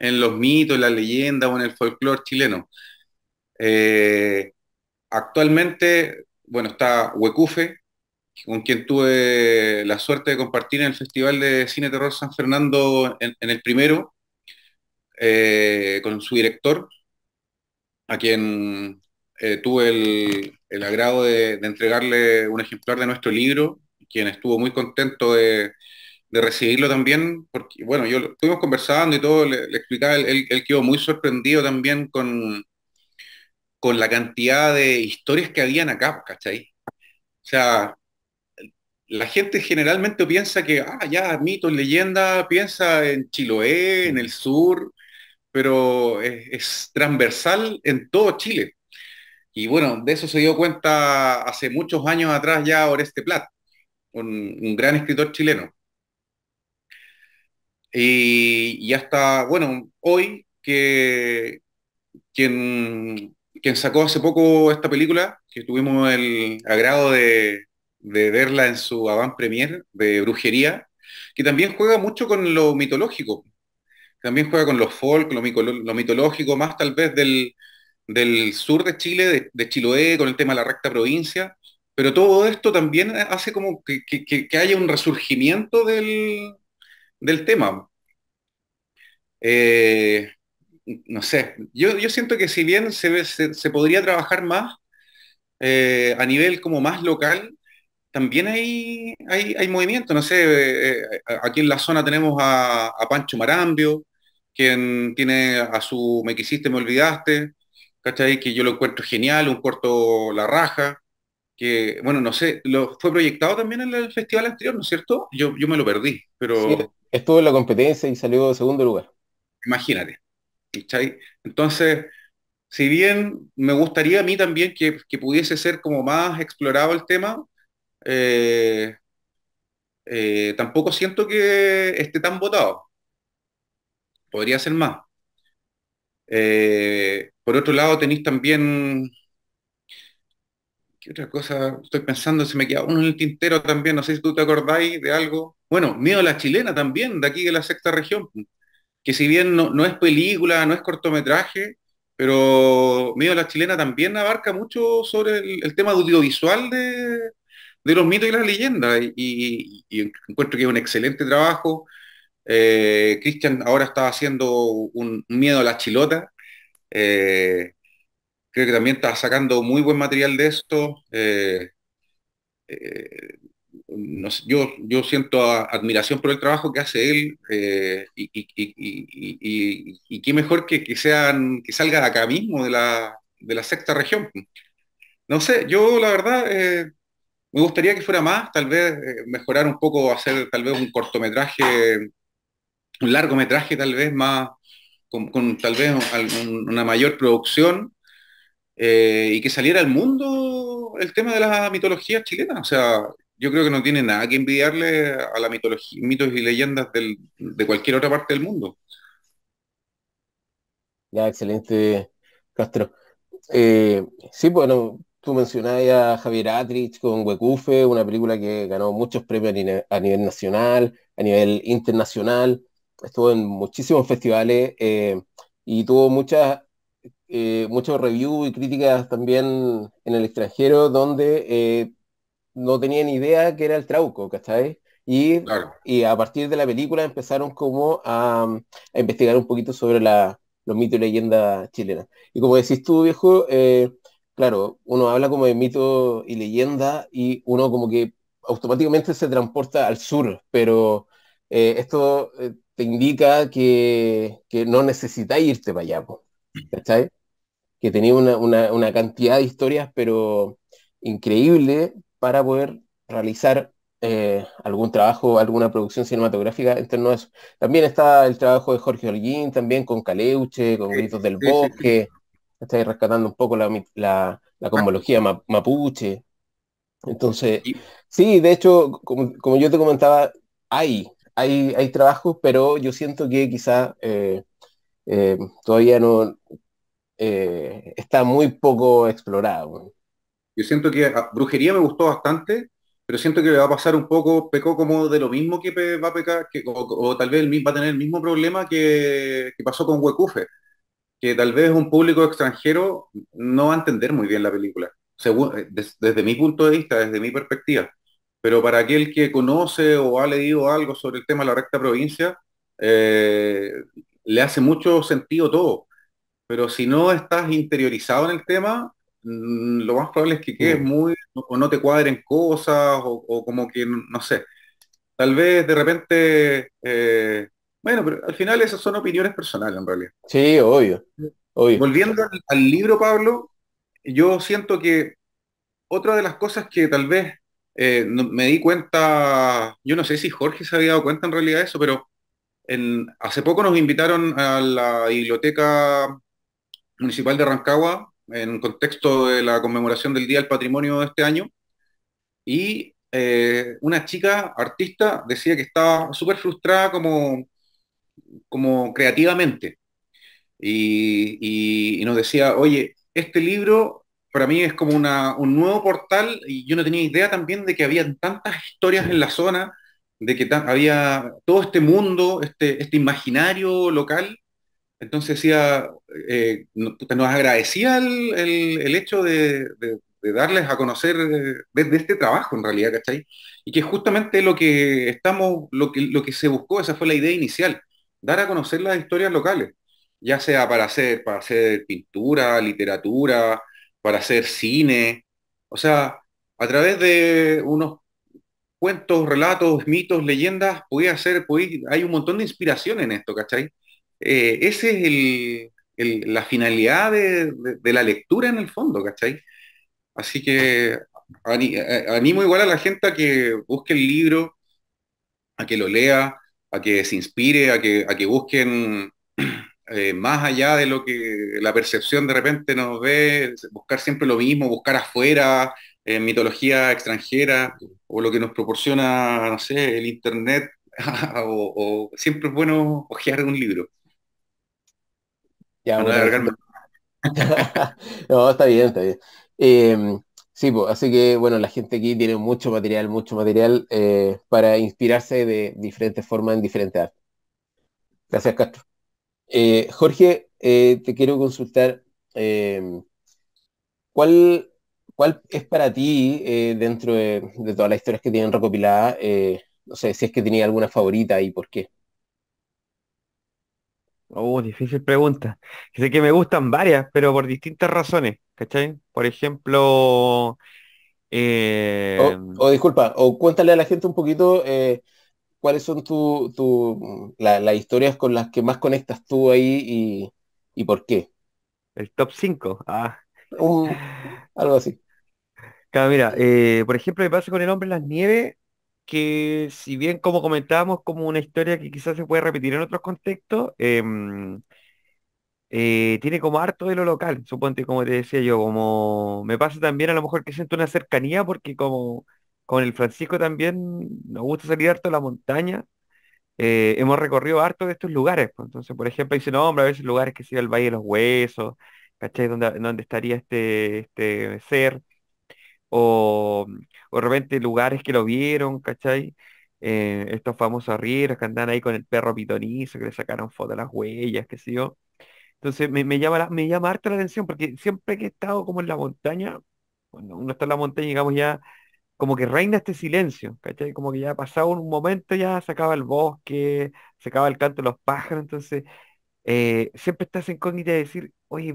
los mitos, en leyenda o en el folclore chileno. Eh, actualmente, bueno, está Huecufe, con quien tuve la suerte de compartir en el Festival de Cine Terror San Fernando en, el primero, eh, con su director, a quien eh, tuve el, agrado de, entregarle un ejemplar de nuestro libro, quien estuvo muy contento de, recibirlo también, porque bueno, yo estuvimos conversando y todo, le, explicaba, él, quedó muy sorprendido también con, con la cantidad de historias que habían acá, ¿cachai? O sea, la gente generalmente piensa que, ah, ya, mitos, leyenda, piensa en Chiloé, en el sur, pero es transversal en todo Chile. Y bueno, de eso se dio cuenta hace muchos años atrás ya Oreste Plat, un, un gran escritor chileno. Y, hasta, bueno, hoy que quien, quien sacó hace poco esta película, que tuvimos el agrado de, verla en su avant premier de brujería, que también juega mucho con lo mitológico, también juega con los folk, lo mitológico, más tal vez del, del sur de Chile, de, Chiloé, con el tema de la recta provincia, pero todo esto también hace como que, haya un resurgimiento del, tema. Eh, no sé, yo, siento que si bien se, se, podría trabajar más eh, a nivel como más local, también hay, hay, movimiento, no sé, eh, aquí en la zona tenemos a, a Pancho Marambio, quien tiene a su Me quisiste, me olvidaste, ¿cachai? Que yo lo encuentro genial, un corto La Raja, que, bueno, no sé, lo, fue proyectado también en el festival anterior, ¿no es cierto? Yo, me lo perdí, pero... Sí, estuvo en la competencia y salió de segundo lugar. Imagínate, ¿cachai? Entonces, si bien me gustaría a mí también que, que pudiese ser como más explorado el tema, eh, eh, tampoco siento que esté tan votado. Podría ser más. Eh, por otro lado, tenéis también. ¿Qué otra cosa estoy pensando? Se me queda uno en el tintero también. No sé si tú te acordáis de algo. Bueno, Miedo a la Chilena también, de aquí de la sexta región. Que si bien no, es película, no es cortometraje, pero Miedo a la Chilena también abarca mucho sobre el, tema tema audiovisual de, los mitos y las leyendas. Y, encuentro que es un excelente trabajo. Eh, Christian Cristian ahora está haciendo un miedo a la chilota, eh, creo que también está sacando muy buen material de esto. Eh, eh, yo, yo siento admiración por el trabajo que hace él y, qué mejor que, sean, que salga de acá mismo, de la sexta región. No sé, yo la verdad me gustaría que fuera más, tal vez mejorar un poco, hacer tal vez un cortometraje, un largometraje tal vez más, con, tal vez una mayor producción eh, y que saliera al mundo el tema de las mitologías chilenas. O sea, yo creo que no tiene nada que envidiarle a la mitología, mitos y leyendas de cualquier otra parte del mundo. Ya, excelente, Castro. Eh, sí, bueno, tú mencionabas a Javier Atrich con Huecufe, una película que ganó muchos premios a nivel nacional, a nivel internacional estuvo en muchísimos festivales eh, y tuvo muchas eh, muchos reviews y críticas también en el extranjero donde eh, no tenían idea que era el Trauco, ¿cachai? Y, y a partir de la película empezaron como a, investigar un poquito sobre los mitos y leyendas chilenas. Y como decís tú, viejo, claro, uno habla como de mito y leyenda y uno como que automáticamente se transporta al sur, pero esto indica que, no necesita irte para allá, Que tenía una, una, cantidad de historias, pero increíble para poder realizar eh, algún trabajo, alguna producción cinematográfica en torno También está el trabajo de Jorge Holguín, también con Caleuche, con Gritos del Bosque, está rescatando un poco la, la, cosmología mapuche. Entonces, sí, de hecho, como, como yo te comentaba, hay hay, trabajos, pero yo siento que quizá eh, eh, todavía no eh, está muy poco explorado. Yo siento que ah, brujería me gustó bastante, pero siento que le va a pasar un poco, peco como de lo mismo que va a pecar, que, o, tal vez va a tener el mismo problema que, pasó con Huecufe, que tal vez un público extranjero no va a entender muy bien la película. Según, desde mi punto de vista, desde mi perspectiva pero para aquel que conoce o ha leído algo sobre el tema de la recta provincia, eh, le hace mucho sentido todo. Pero si no estás interiorizado en el tema, mm, lo más probable es que quedes mm. muy, o no te cuadren cosas, o, como que, no sé. Tal vez de repente, eh, bueno, pero al final esas son opiniones personales en realidad. Sí, obvio. Volviendo al libro, Pablo, yo siento que otra de las cosas que tal vez eh, me di cuenta, yo no sé si Jorge se había dado cuenta en realidad de eso, pero en, hace poco nos invitaron a la biblioteca municipal de Rancagua en contexto de la conmemoración del Día del Patrimonio de este año y eh, una chica artista decía que estaba súper frustrada como, como creativamente y nos decía, oye, este libro para mí es como un nuevo portal y yo no tenía idea también de que había tantas historias en la zona, de que había todo este mundo, este, este imaginario local. Entonces decía, eh, nos agradecía el, hecho de, darles a conocer desde eh, de este trabajo en realidad, ¿cachai? Y que justamente lo que estamos, lo que, lo que se buscó, esa fue la idea inicial, dar a conocer las historias locales, ya sea para hacer, para hacer pintura, literatura, para hacer cine, o sea, a través de unos cuentos, relatos, mitos, leyendas, podía hacer, hay un montón de inspiración en esto, ¿cachai? Eh, esa es la finalidad de, la lectura en el fondo, ¿cachai? Así que eh, animo igual a la gente a que busque el libro, a que lo lea, a que se inspire, a que, a que busquen eh, más allá de lo que la percepción de repente nos ve, buscar siempre lo mismo, buscar afuera, mitología extranjera, o lo que nos proporciona, no sé, el Internet, [LAUGHS] o, siempre es bueno hojear un libro. Ya, [LAUGHS] no, está bien, está bien. Em, sí, pues, así que bueno, la gente aquí tiene mucho material, mucho material eh, para inspirarse de diferentes formas en diferentes artes. Gracias, Castro. Eh, Jorge, eh, te quiero consultar, em, ¿cuál, ¿cuál es para ti, eh, dentro de, todas las historias que tienen recopiladas, no sé, si es que tenía alguna favorita y por qué? Oh, difícil pregunta. Sé que me gustan varias, pero por distintas razones, ¿cachai? Por ejemplo... O, em, disculpa, o cuéntale a la gente un poquito cuáles son tu, las historias con las que más conectas tú ahí y, por qué. El top 5. Ah. [LAUGHS] algo así. Claro, mira, eh, por ejemplo, me pasa con el hombre en las nieves, que si bien como comentábamos, como una historia que quizás se puede repetir en otros contextos, em, eh, tiene como harto de lo local, suponte como te decía yo, como me pasa también a lo mejor que siento una cercanía porque como con el Francisco también nos gusta salir harto a la montaña. Eh, hemos recorrido harto de estos lugares. Pues. Entonces, por ejemplo, dice, no, hombre, a veces lugares que sea el Valle de los Huesos, ¿cachai? Donde, estaría este, este ser. O, de repente lugares que lo vieron, ¿cachai? Eh, estos famosos ríos que andan ahí con el perro pitonizo, que le sacaron fotos a las huellas, qué sé yo. Entonces me, llama me llama harto la atención porque siempre que he estado como en la montaña, cuando uno está en la montaña, digamos ya como que reina este silencio, ¿cachai? Como que ya ha pasado un momento, ya se acaba el bosque, se acaba el canto de los pájaros, entonces eh, siempre estás incógnita de decir, oye,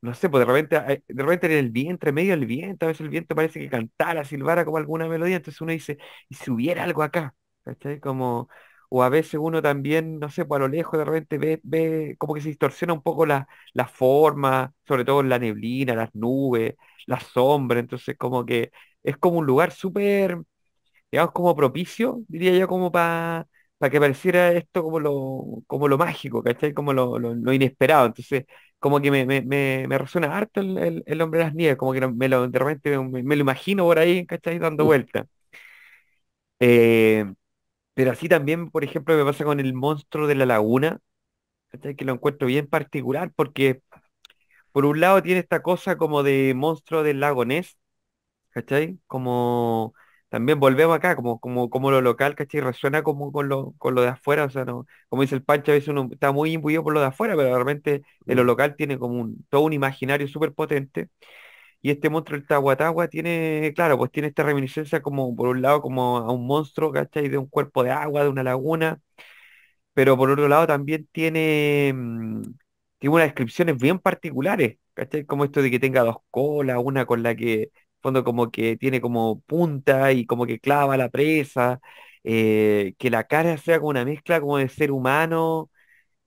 no sé, pues de repente, eh, de repente en el vientre, medio del viento, a veces el viento parece que cantara, silbara como alguna melodía, entonces uno dice, y si hubiera algo acá, ¿cachai? Como, o a veces uno también, no sé, pues a lo lejos de repente ve, como que se distorsiona un poco la, la forma, sobre todo la neblina, las nubes, la sombra, entonces como que es como un lugar súper, digamos, como propicio, diría yo, como para que pareciera esto como lo, como lo mágico, ¿cachai? Como lo, inesperado. Entonces, como que me, resuena harto el, hombre de las nieves, como que me lo, de repente me, lo imagino por ahí, ¿cachai? Dando mm. vuelta. Eh, pero así también, por ejemplo, me pasa con el monstruo de la laguna, ¿cachai? Que lo encuentro bien particular porque, por un lado, tiene esta cosa como de monstruo del lago Ness, ¿cachai? Como también volvemos acá, como, como, como lo local, ¿cachai? Resuena como con lo, de afuera, o sea, como dice el Pancho, a veces uno está muy imbuido por lo de afuera, pero realmente de lo mm. local tiene como un, todo un imaginario súper potente. Y este monstruo el Tahuatahua tiene, claro, pues tiene esta reminiscencia como, por un lado, como a un monstruo, ¿cachai? De un cuerpo de agua, de una laguna. Pero por otro lado también tiene, mm, tiene unas descripciones bien particulares, ¿cachai? Como esto de que tenga dos colas, una con la que fondo como que tiene como punta y como que clava la presa, eh, que la cara sea como una mezcla como de ser humano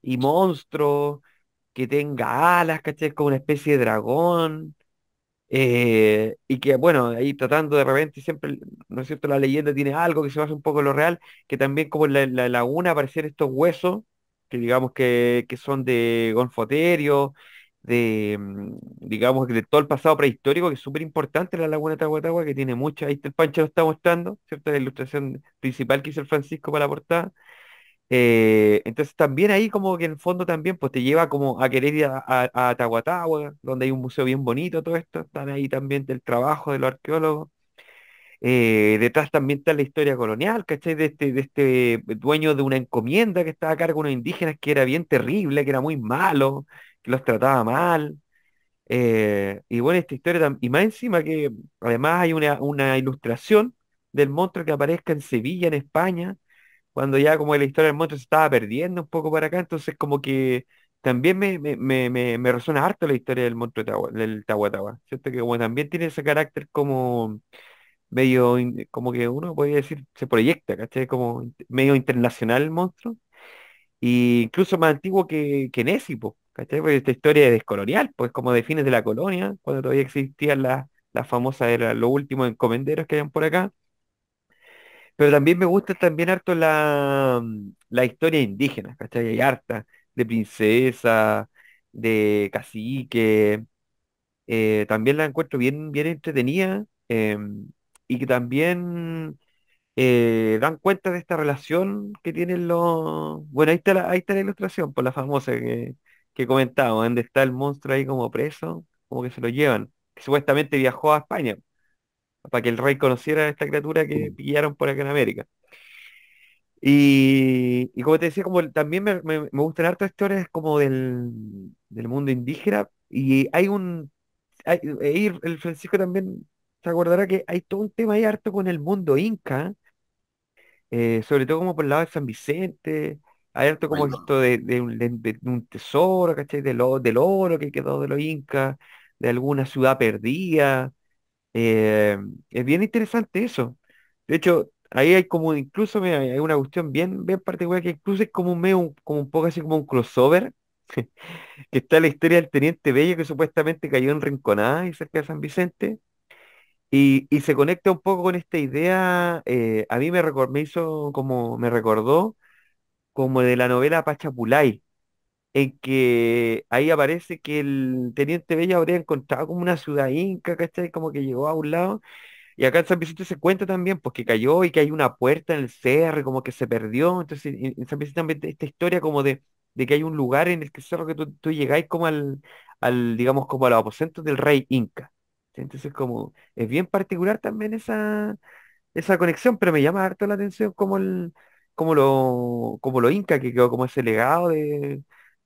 y monstruo, que tenga alas, ¿cachai? Como una especie de dragón. Eh, y que bueno, ahí tratando de repente siempre, ¿no es cierto? La leyenda tiene algo que se basa un poco en lo real, que también como en la, laguna aparecieron estos huesos, que digamos que, que son de gonfoterio, de, mm, digamos, de todo el pasado prehistórico, que es súper importante la laguna de Tahuatahua, que tiene mucha, ahí el Pancho lo está mostrando, ¿cierto? La ilustración principal que hizo el Francisco para la portada. Eh, entonces también ahí como que en el fondo también pues te lleva como a querer ir a, a, a donde hay un museo bien bonito, todo esto, están ahí también del trabajo de los arqueólogos. Eh, detrás también está la historia colonial, ¿cachai? De este, de este dueño de una encomienda que estaba a cargo de unos indígenas que era bien terrible, que era muy malo, que los trataba mal. Eh, y bueno, esta historia, y más encima que además hay una, una ilustración del monstruo que aparezca en Sevilla, en España, cuando ya como la historia del monstruo se estaba perdiendo un poco para acá, entonces como que también me, me, resuena harto la historia del monstruo del Tahuatahua. ¿cierto? que bueno, también tiene ese carácter como medio, como que uno podría decir, se proyecta, ¿cachai? Como medio internacional el monstruo. e incluso más antiguo que, que Porque esta historia es descolonial, pues como defines de la colonia, cuando todavía existían las famosas, era los últimos encomenderos que hayan por acá. Pero también me gusta también harto la, la historia indígena, ¿cachai? Hay harta, de princesa, de cacique. Eh, también la encuentro bien, bien entretenida. Em, y que también eh, dan cuenta de esta relación que tienen los... Bueno, ahí está la, ilustración, por pues la famosa que, que comentaba, donde está el monstruo ahí como preso, como que se lo llevan, supuestamente viajó a España para que el rey conociera a esta criatura que pillaron por acá en América. Y, como te decía, como también me, me, gustan hartas historias como del, mundo indígena y hay un... el Francisco también se acordará que hay todo un tema ahí harto con el mundo inca, eh, sobre todo como por el lado de San Vicente, hay harto como esto de, de, un, caché de, un, tesoro, Del, oro que quedó de los incas, de alguna ciudad perdida. Eh, es bien interesante eso. De hecho, ahí hay como incluso hay una cuestión bien, bien particular que incluso es como un medio, como un poco así como un crossover, [LAUGHS] que está la historia del teniente Bello que supuestamente cayó en Rinconada y cerca de San Vicente, y, se conecta un poco con esta idea, eh, a mí me, me hizo como, me recordó como de la novela Pachapulay, en que ahí aparece que el Teniente Bella habría encontrado como una ciudad inca, ¿cachai? Como que llegó a un lado. Y acá en San Vicente se cuenta también, pues que cayó y que hay una puerta en el cerro, como que se perdió. Entonces, en San Vicente también esta historia como de, que hay un lugar en el cerro que tú, tú llegáis como al, al, digamos, como a los aposentos del rey inca. Entonces como es bien particular también esa, esa conexión, pero me llama harto la atención como el, como lo, como lo inca que quedó como ese legado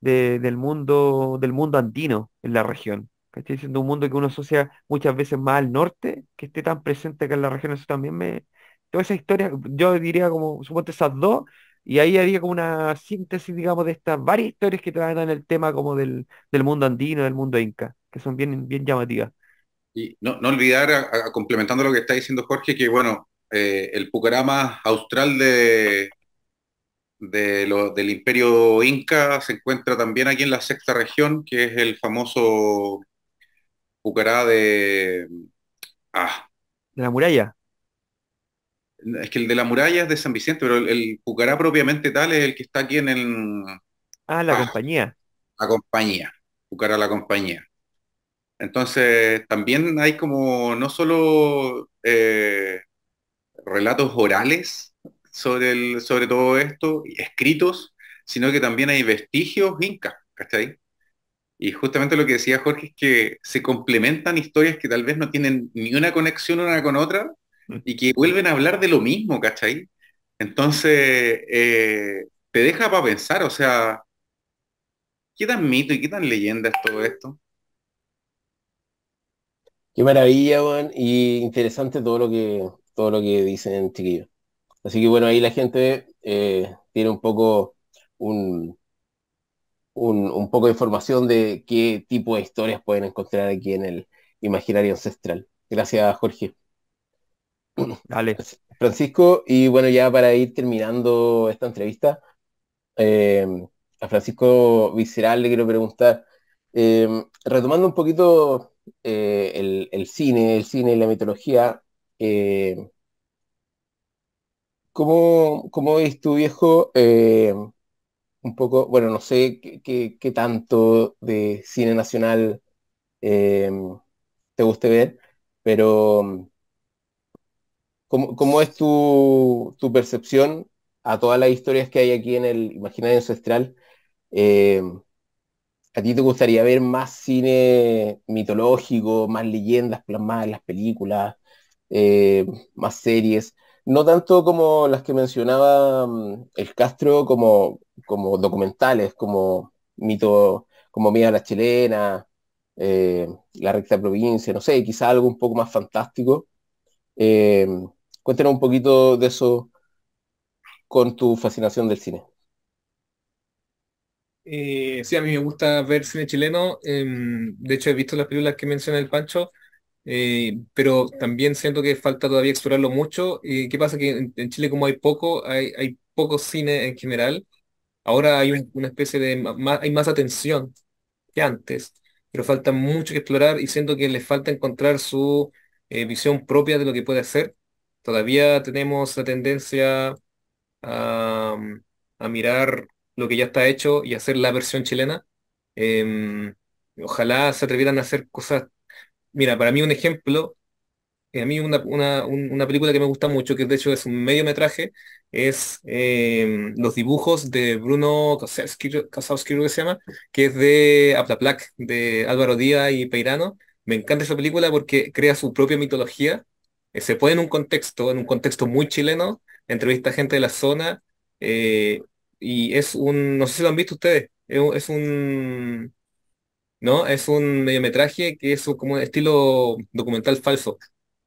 del mundo, del mundo andino en la región. Estoy diciendo un mundo que uno asocia muchas veces más al norte, que esté tan presente acá en la región, eso también me. Toda esa historia, yo diría como, suponte esas dos, y ahí haría como una síntesis, digamos, de estas varias historias que tratan el tema como del, del mundo andino, del mundo inca, que son bien, bien llamativas. Y no, no olvidar, complementando lo que está diciendo Jorge, que bueno, eh, el pucará más austral de, del imperio inca se encuentra también aquí en la sexta región, que es el famoso Pucará de... Ah. De la muralla. Es que el de la muralla es de San Vicente, pero el, Pucará propiamente tal es el que está aquí en el... Ah, la ah. compañía. La compañía. Pucará la compañía. Entonces, también hay como no solo eh, relatos orales sobre, todo esto, escritos, sino que también hay vestigios incas, ¿cachai? Y justamente lo que decía Jorge es que se complementan historias que tal vez no tienen ni una conexión una con otra mm. y que vuelven a hablar de lo mismo, ¿cachai? Entonces, eh, te deja para pensar, o sea, ¿qué tan mito y qué tan leyenda es todo esto? Qué maravilla, Juan, y interesante todo lo que todo lo que dicen chiquillos. Así que bueno, ahí la gente eh, tiene un poco un, un, poco de información de qué tipo de historias pueden encontrar aquí en el imaginario ancestral. Gracias, Jorge. Dale. Francisco, y bueno, ya para ir terminando esta entrevista, eh, a Francisco Visceral le quiero preguntar, eh, retomando un poquito eh, el, cine, el cine y la mitología. Eh, ¿cómo, ¿cómo, ves tu viejo? Eh, un poco, bueno, no sé qué, tanto de cine nacional te guste ver, pero ¿cómo, es tu, tu, percepción a todas las historias que hay aquí en el imaginario ancestral? ¿A ti te gustaría ver más cine mitológico, más leyendas plasmadas en las películas, eh, más series? No tanto como las que mencionaba mm, el Castro, como, como documentales, como mito, como Mía la Chilena, eh, La Recta Provincia, no sé, quizá algo un poco más fantástico. Eh, cuéntanos un poquito de eso con tu fascinación del cine. Eh, sí, a mí me gusta ver cine chileno. Em, de hecho, he visto las películas que menciona el Pancho, eh, pero también siento que falta todavía explorarlo mucho. Y eh, ¿Qué pasa? Que en, Chile como hay poco, hay, hay poco cine en general. Ahora hay una especie de... Más, hay más atención que antes, pero falta mucho que explorar y siento que les falta encontrar su visión propia de lo que puede hacer. Todavía tenemos la tendencia a mirar lo que ya está hecho y hacer la versión chilena. Em, ojalá se atrevieran a hacer cosas. Mira, para mí un ejemplo, a mí una, una, una, película que me gusta mucho, que de hecho es un mediometraje, es em, los dibujos de Bruno que se llama, que es de Aplaplac, de Álvaro Díaz y Peirano. Me encanta esa película porque crea su propia mitología, eh, se pone en un contexto, en un contexto muy chileno, entrevista gente de la zona, eh, y es un, no sé si lo han visto ustedes, es un, ¿no? Es un mediometraje que es como un estilo documental falso,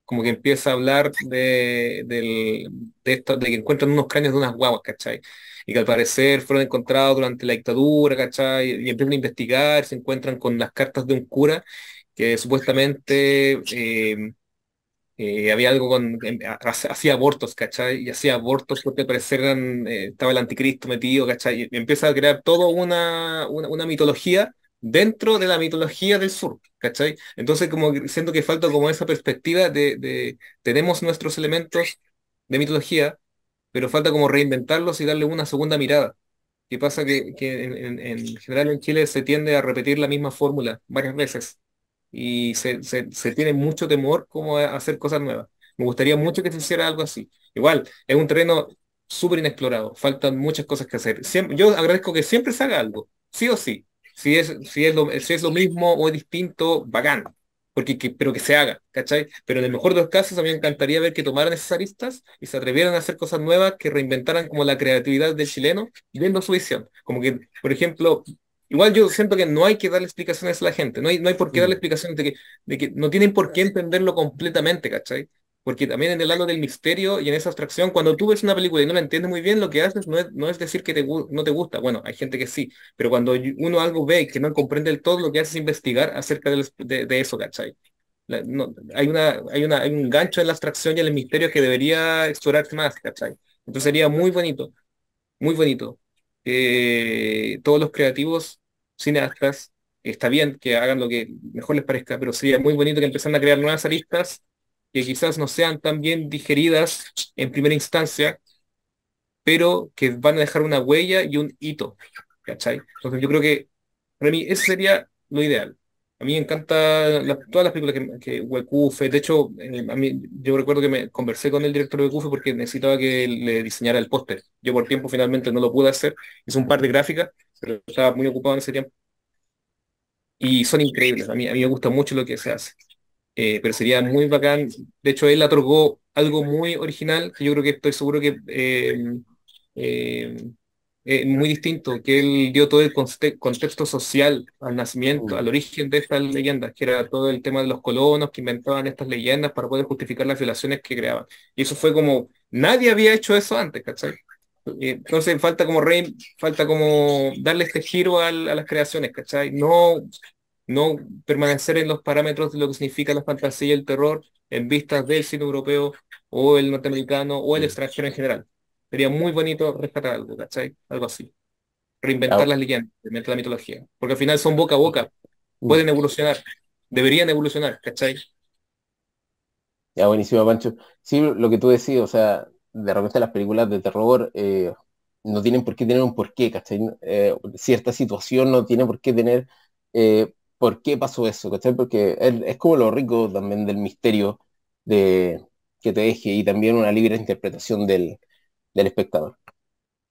como que empieza a hablar de, esto, de que encuentran unos cráneos de unas guaguas, ¿cachai? Y que al parecer fueron encontrados durante la dictadura, ¿cachai? Y empiezan a investigar, se encuentran con las cartas de un cura que supuestamente... Eh, eh, había algo con, em, hacía abortos, ¿cachai? Y hacía abortos porque parecer eh, estaba el anticristo metido, ¿cachai? empieza a crear toda una, una, mitología dentro de la mitología del sur, ¿cachai? Entonces como siento que falta como esa perspectiva de, tenemos nuestros elementos de mitología, pero falta como reinventarlos y darle una segunda mirada. ¿Qué pasa que, en general en Chile se tiende a repetir la misma fórmula varias veces y se, se, tiene mucho temor como a hacer cosas nuevas. Me gustaría mucho que se hiciera algo así. Igual, es un terreno súper inexplorado, faltan muchas cosas que hacer. Siempre, yo agradezco que siempre se haga algo, sí o sí. Si es, si es, lo, mismo o es distinto, bacán, porque pero que se haga, ¿cachai? Pero en el mejor de los casos a mí me encantaría ver que tomaran esas aristas y se atrevieran a hacer cosas nuevas que reinventaran como la creatividad del chileno y viendo su visión. Como que, por ejemplo, Igual yo siento que no hay que darle explicaciones a la gente, no hay, no hay por qué dar mm. explicaciones de que, de que no tienen por qué entenderlo completamente, ¿cachai? Porque también en el lado del misterio y en esa abstracción, cuando tú ves una película y no la entiendes muy bien, lo que haces no es, decir que no te gusta. Bueno, hay gente que sí, pero cuando uno algo ve y que no comprende del todo, lo que hace es investigar acerca de, eso, ¿cachai? hay, una, hay, una, hay un gancho en la abstracción y en el misterio que debería explorarse más, ¿cachai? Entonces sería muy bonito, muy bonito. todos los creativos cineastas. Está bien que hagan lo que mejor les parezca, pero sería muy bonito que empezaran a crear nuevas aristas que quizás no sean tan bien digeridas en primera instancia, pero que van a dejar una huella y un hito. ¿Cachai? Entonces yo creo que para mí eso sería lo ideal. A mí me encantan todas las películas que, que de hecho, eh, a mí, yo recuerdo que me conversé con el director de porque necesitaba que le diseñara el póster. Yo por tiempo finalmente no lo pude hacer, hice un par de gráficas, pero estaba muy ocupado en ese tiempo. Y son increíbles, a mí, a mí me gusta mucho lo que se hace. Eh, pero sería muy bacán. De hecho, él otorgó algo muy original, yo creo que estoy seguro que es eh, eh, muy distinto, que él dio todo el contexto social al nacimiento, mm. al origen de estas leyendas, que era todo el tema de los colonos que inventaban estas leyendas para poder justificar las violaciones que creaban. Y eso fue como, nadie había hecho eso antes, ¿cachai? Eh, entonces falta como rey, falta como darle este giro a, las creaciones, ¿cachai? No, no permanecer en los parámetros de lo que significa la fantasía y el terror en vistas del cine europeo o el norteamericano o el mm. extranjero en general. Sería muy bonito rescatar algo, ¿cachai? Algo así. Reinventar las leyendas, reinventar la mitología. Porque al final son boca a boca. Mm. Pueden evolucionar. Deberían evolucionar, ¿cachai? Ya, buenísimo, Pancho. Sí, lo que tú decís, o sea, de repente las películas de terror eh, no tienen por qué tener un porqué, ¿cachai? Eh, cierta situación no tiene por qué tener eh, por qué pasó eso, ¿cachai? Porque es, como lo rico también del misterio de, que te deje y también una libre interpretación del, del espectador.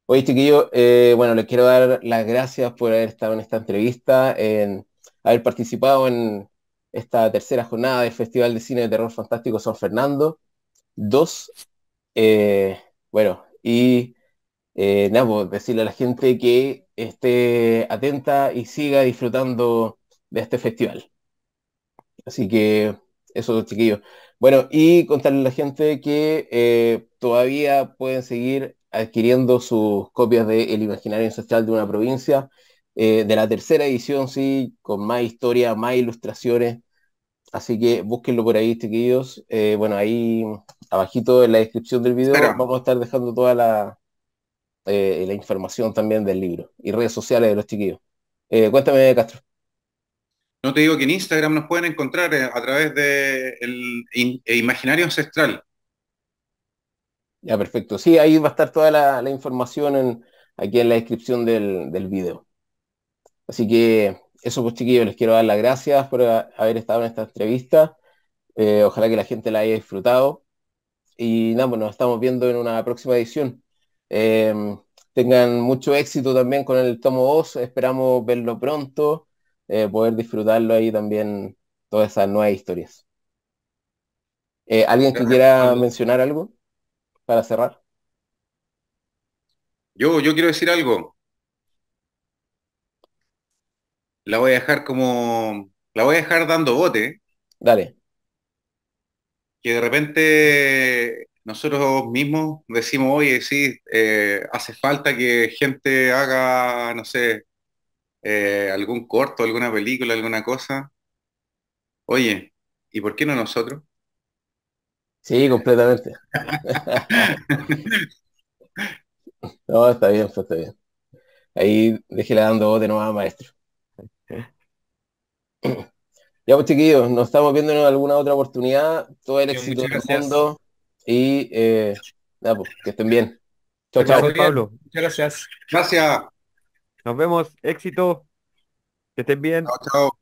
Oye, chiquillo, bueno, le quiero dar las gracias por haber estado en esta entrevista, en haber participado en esta tercera jornada del Festival de Cine de Terror Fantástico San Fernando. Dos, eh, bueno, y eh, nada, pues, decirle a la gente que esté atenta y siga disfrutando de este festival. Así que eso, chiquillos. Bueno, y contarle a la gente que eh, todavía pueden seguir adquiriendo sus copias de El Imaginario Ancestral de una provincia, de la tercera edición, sí, con más historia, más ilustraciones, Así que búsquenlo por ahí, chiquillos. Eh, bueno, ahí abajito en la descripción del video vamos a estar dejando toda eh, la, información también del libro y redes sociales de los chiquillos. Eh, cuéntame, Castro. No te digo que en Instagram nos pueden encontrar a través de el Imaginario Ancestral. Ya, perfecto. Sí, ahí va a estar toda la, información aquí en la descripción del, del video. Así que eso pues chiquillos, les quiero dar las gracias por haber estado en esta entrevista. Eh, ojalá que la gente la haya disfrutado. Y nada, pues nos estamos viendo en una próxima edición. Em, tengan mucho éxito también con el tomo 2. Esperamos verlo pronto, eh, poder disfrutarlo ahí también, todas esas nuevas historias. Eh, ¿Alguien que quiera mencionar algo para cerrar? Yo, yo quiero decir algo. La voy a dejar como. La voy a dejar dando bote. Dale. Que de repente nosotros mismos decimos, oye, sí, eh, hace falta que gente haga, no sé, eh, algún corto, alguna película, alguna cosa. Oye, ¿y por qué no nosotros? Sí, completamente. [LAUGHS] no, está bien, está bien. Ahí déjela dando bote nomás, maestro. [CLEARS THROAT] Ya pues chiquillos, nos estamos viendo en alguna otra oportunidad. Todo el éxito del mundo. Y eh, pues, que estén bien. Chao, chao. Pablo. Muchas gracias. Gracias. Nos vemos. Éxito. Que estén bien. Chao, chao.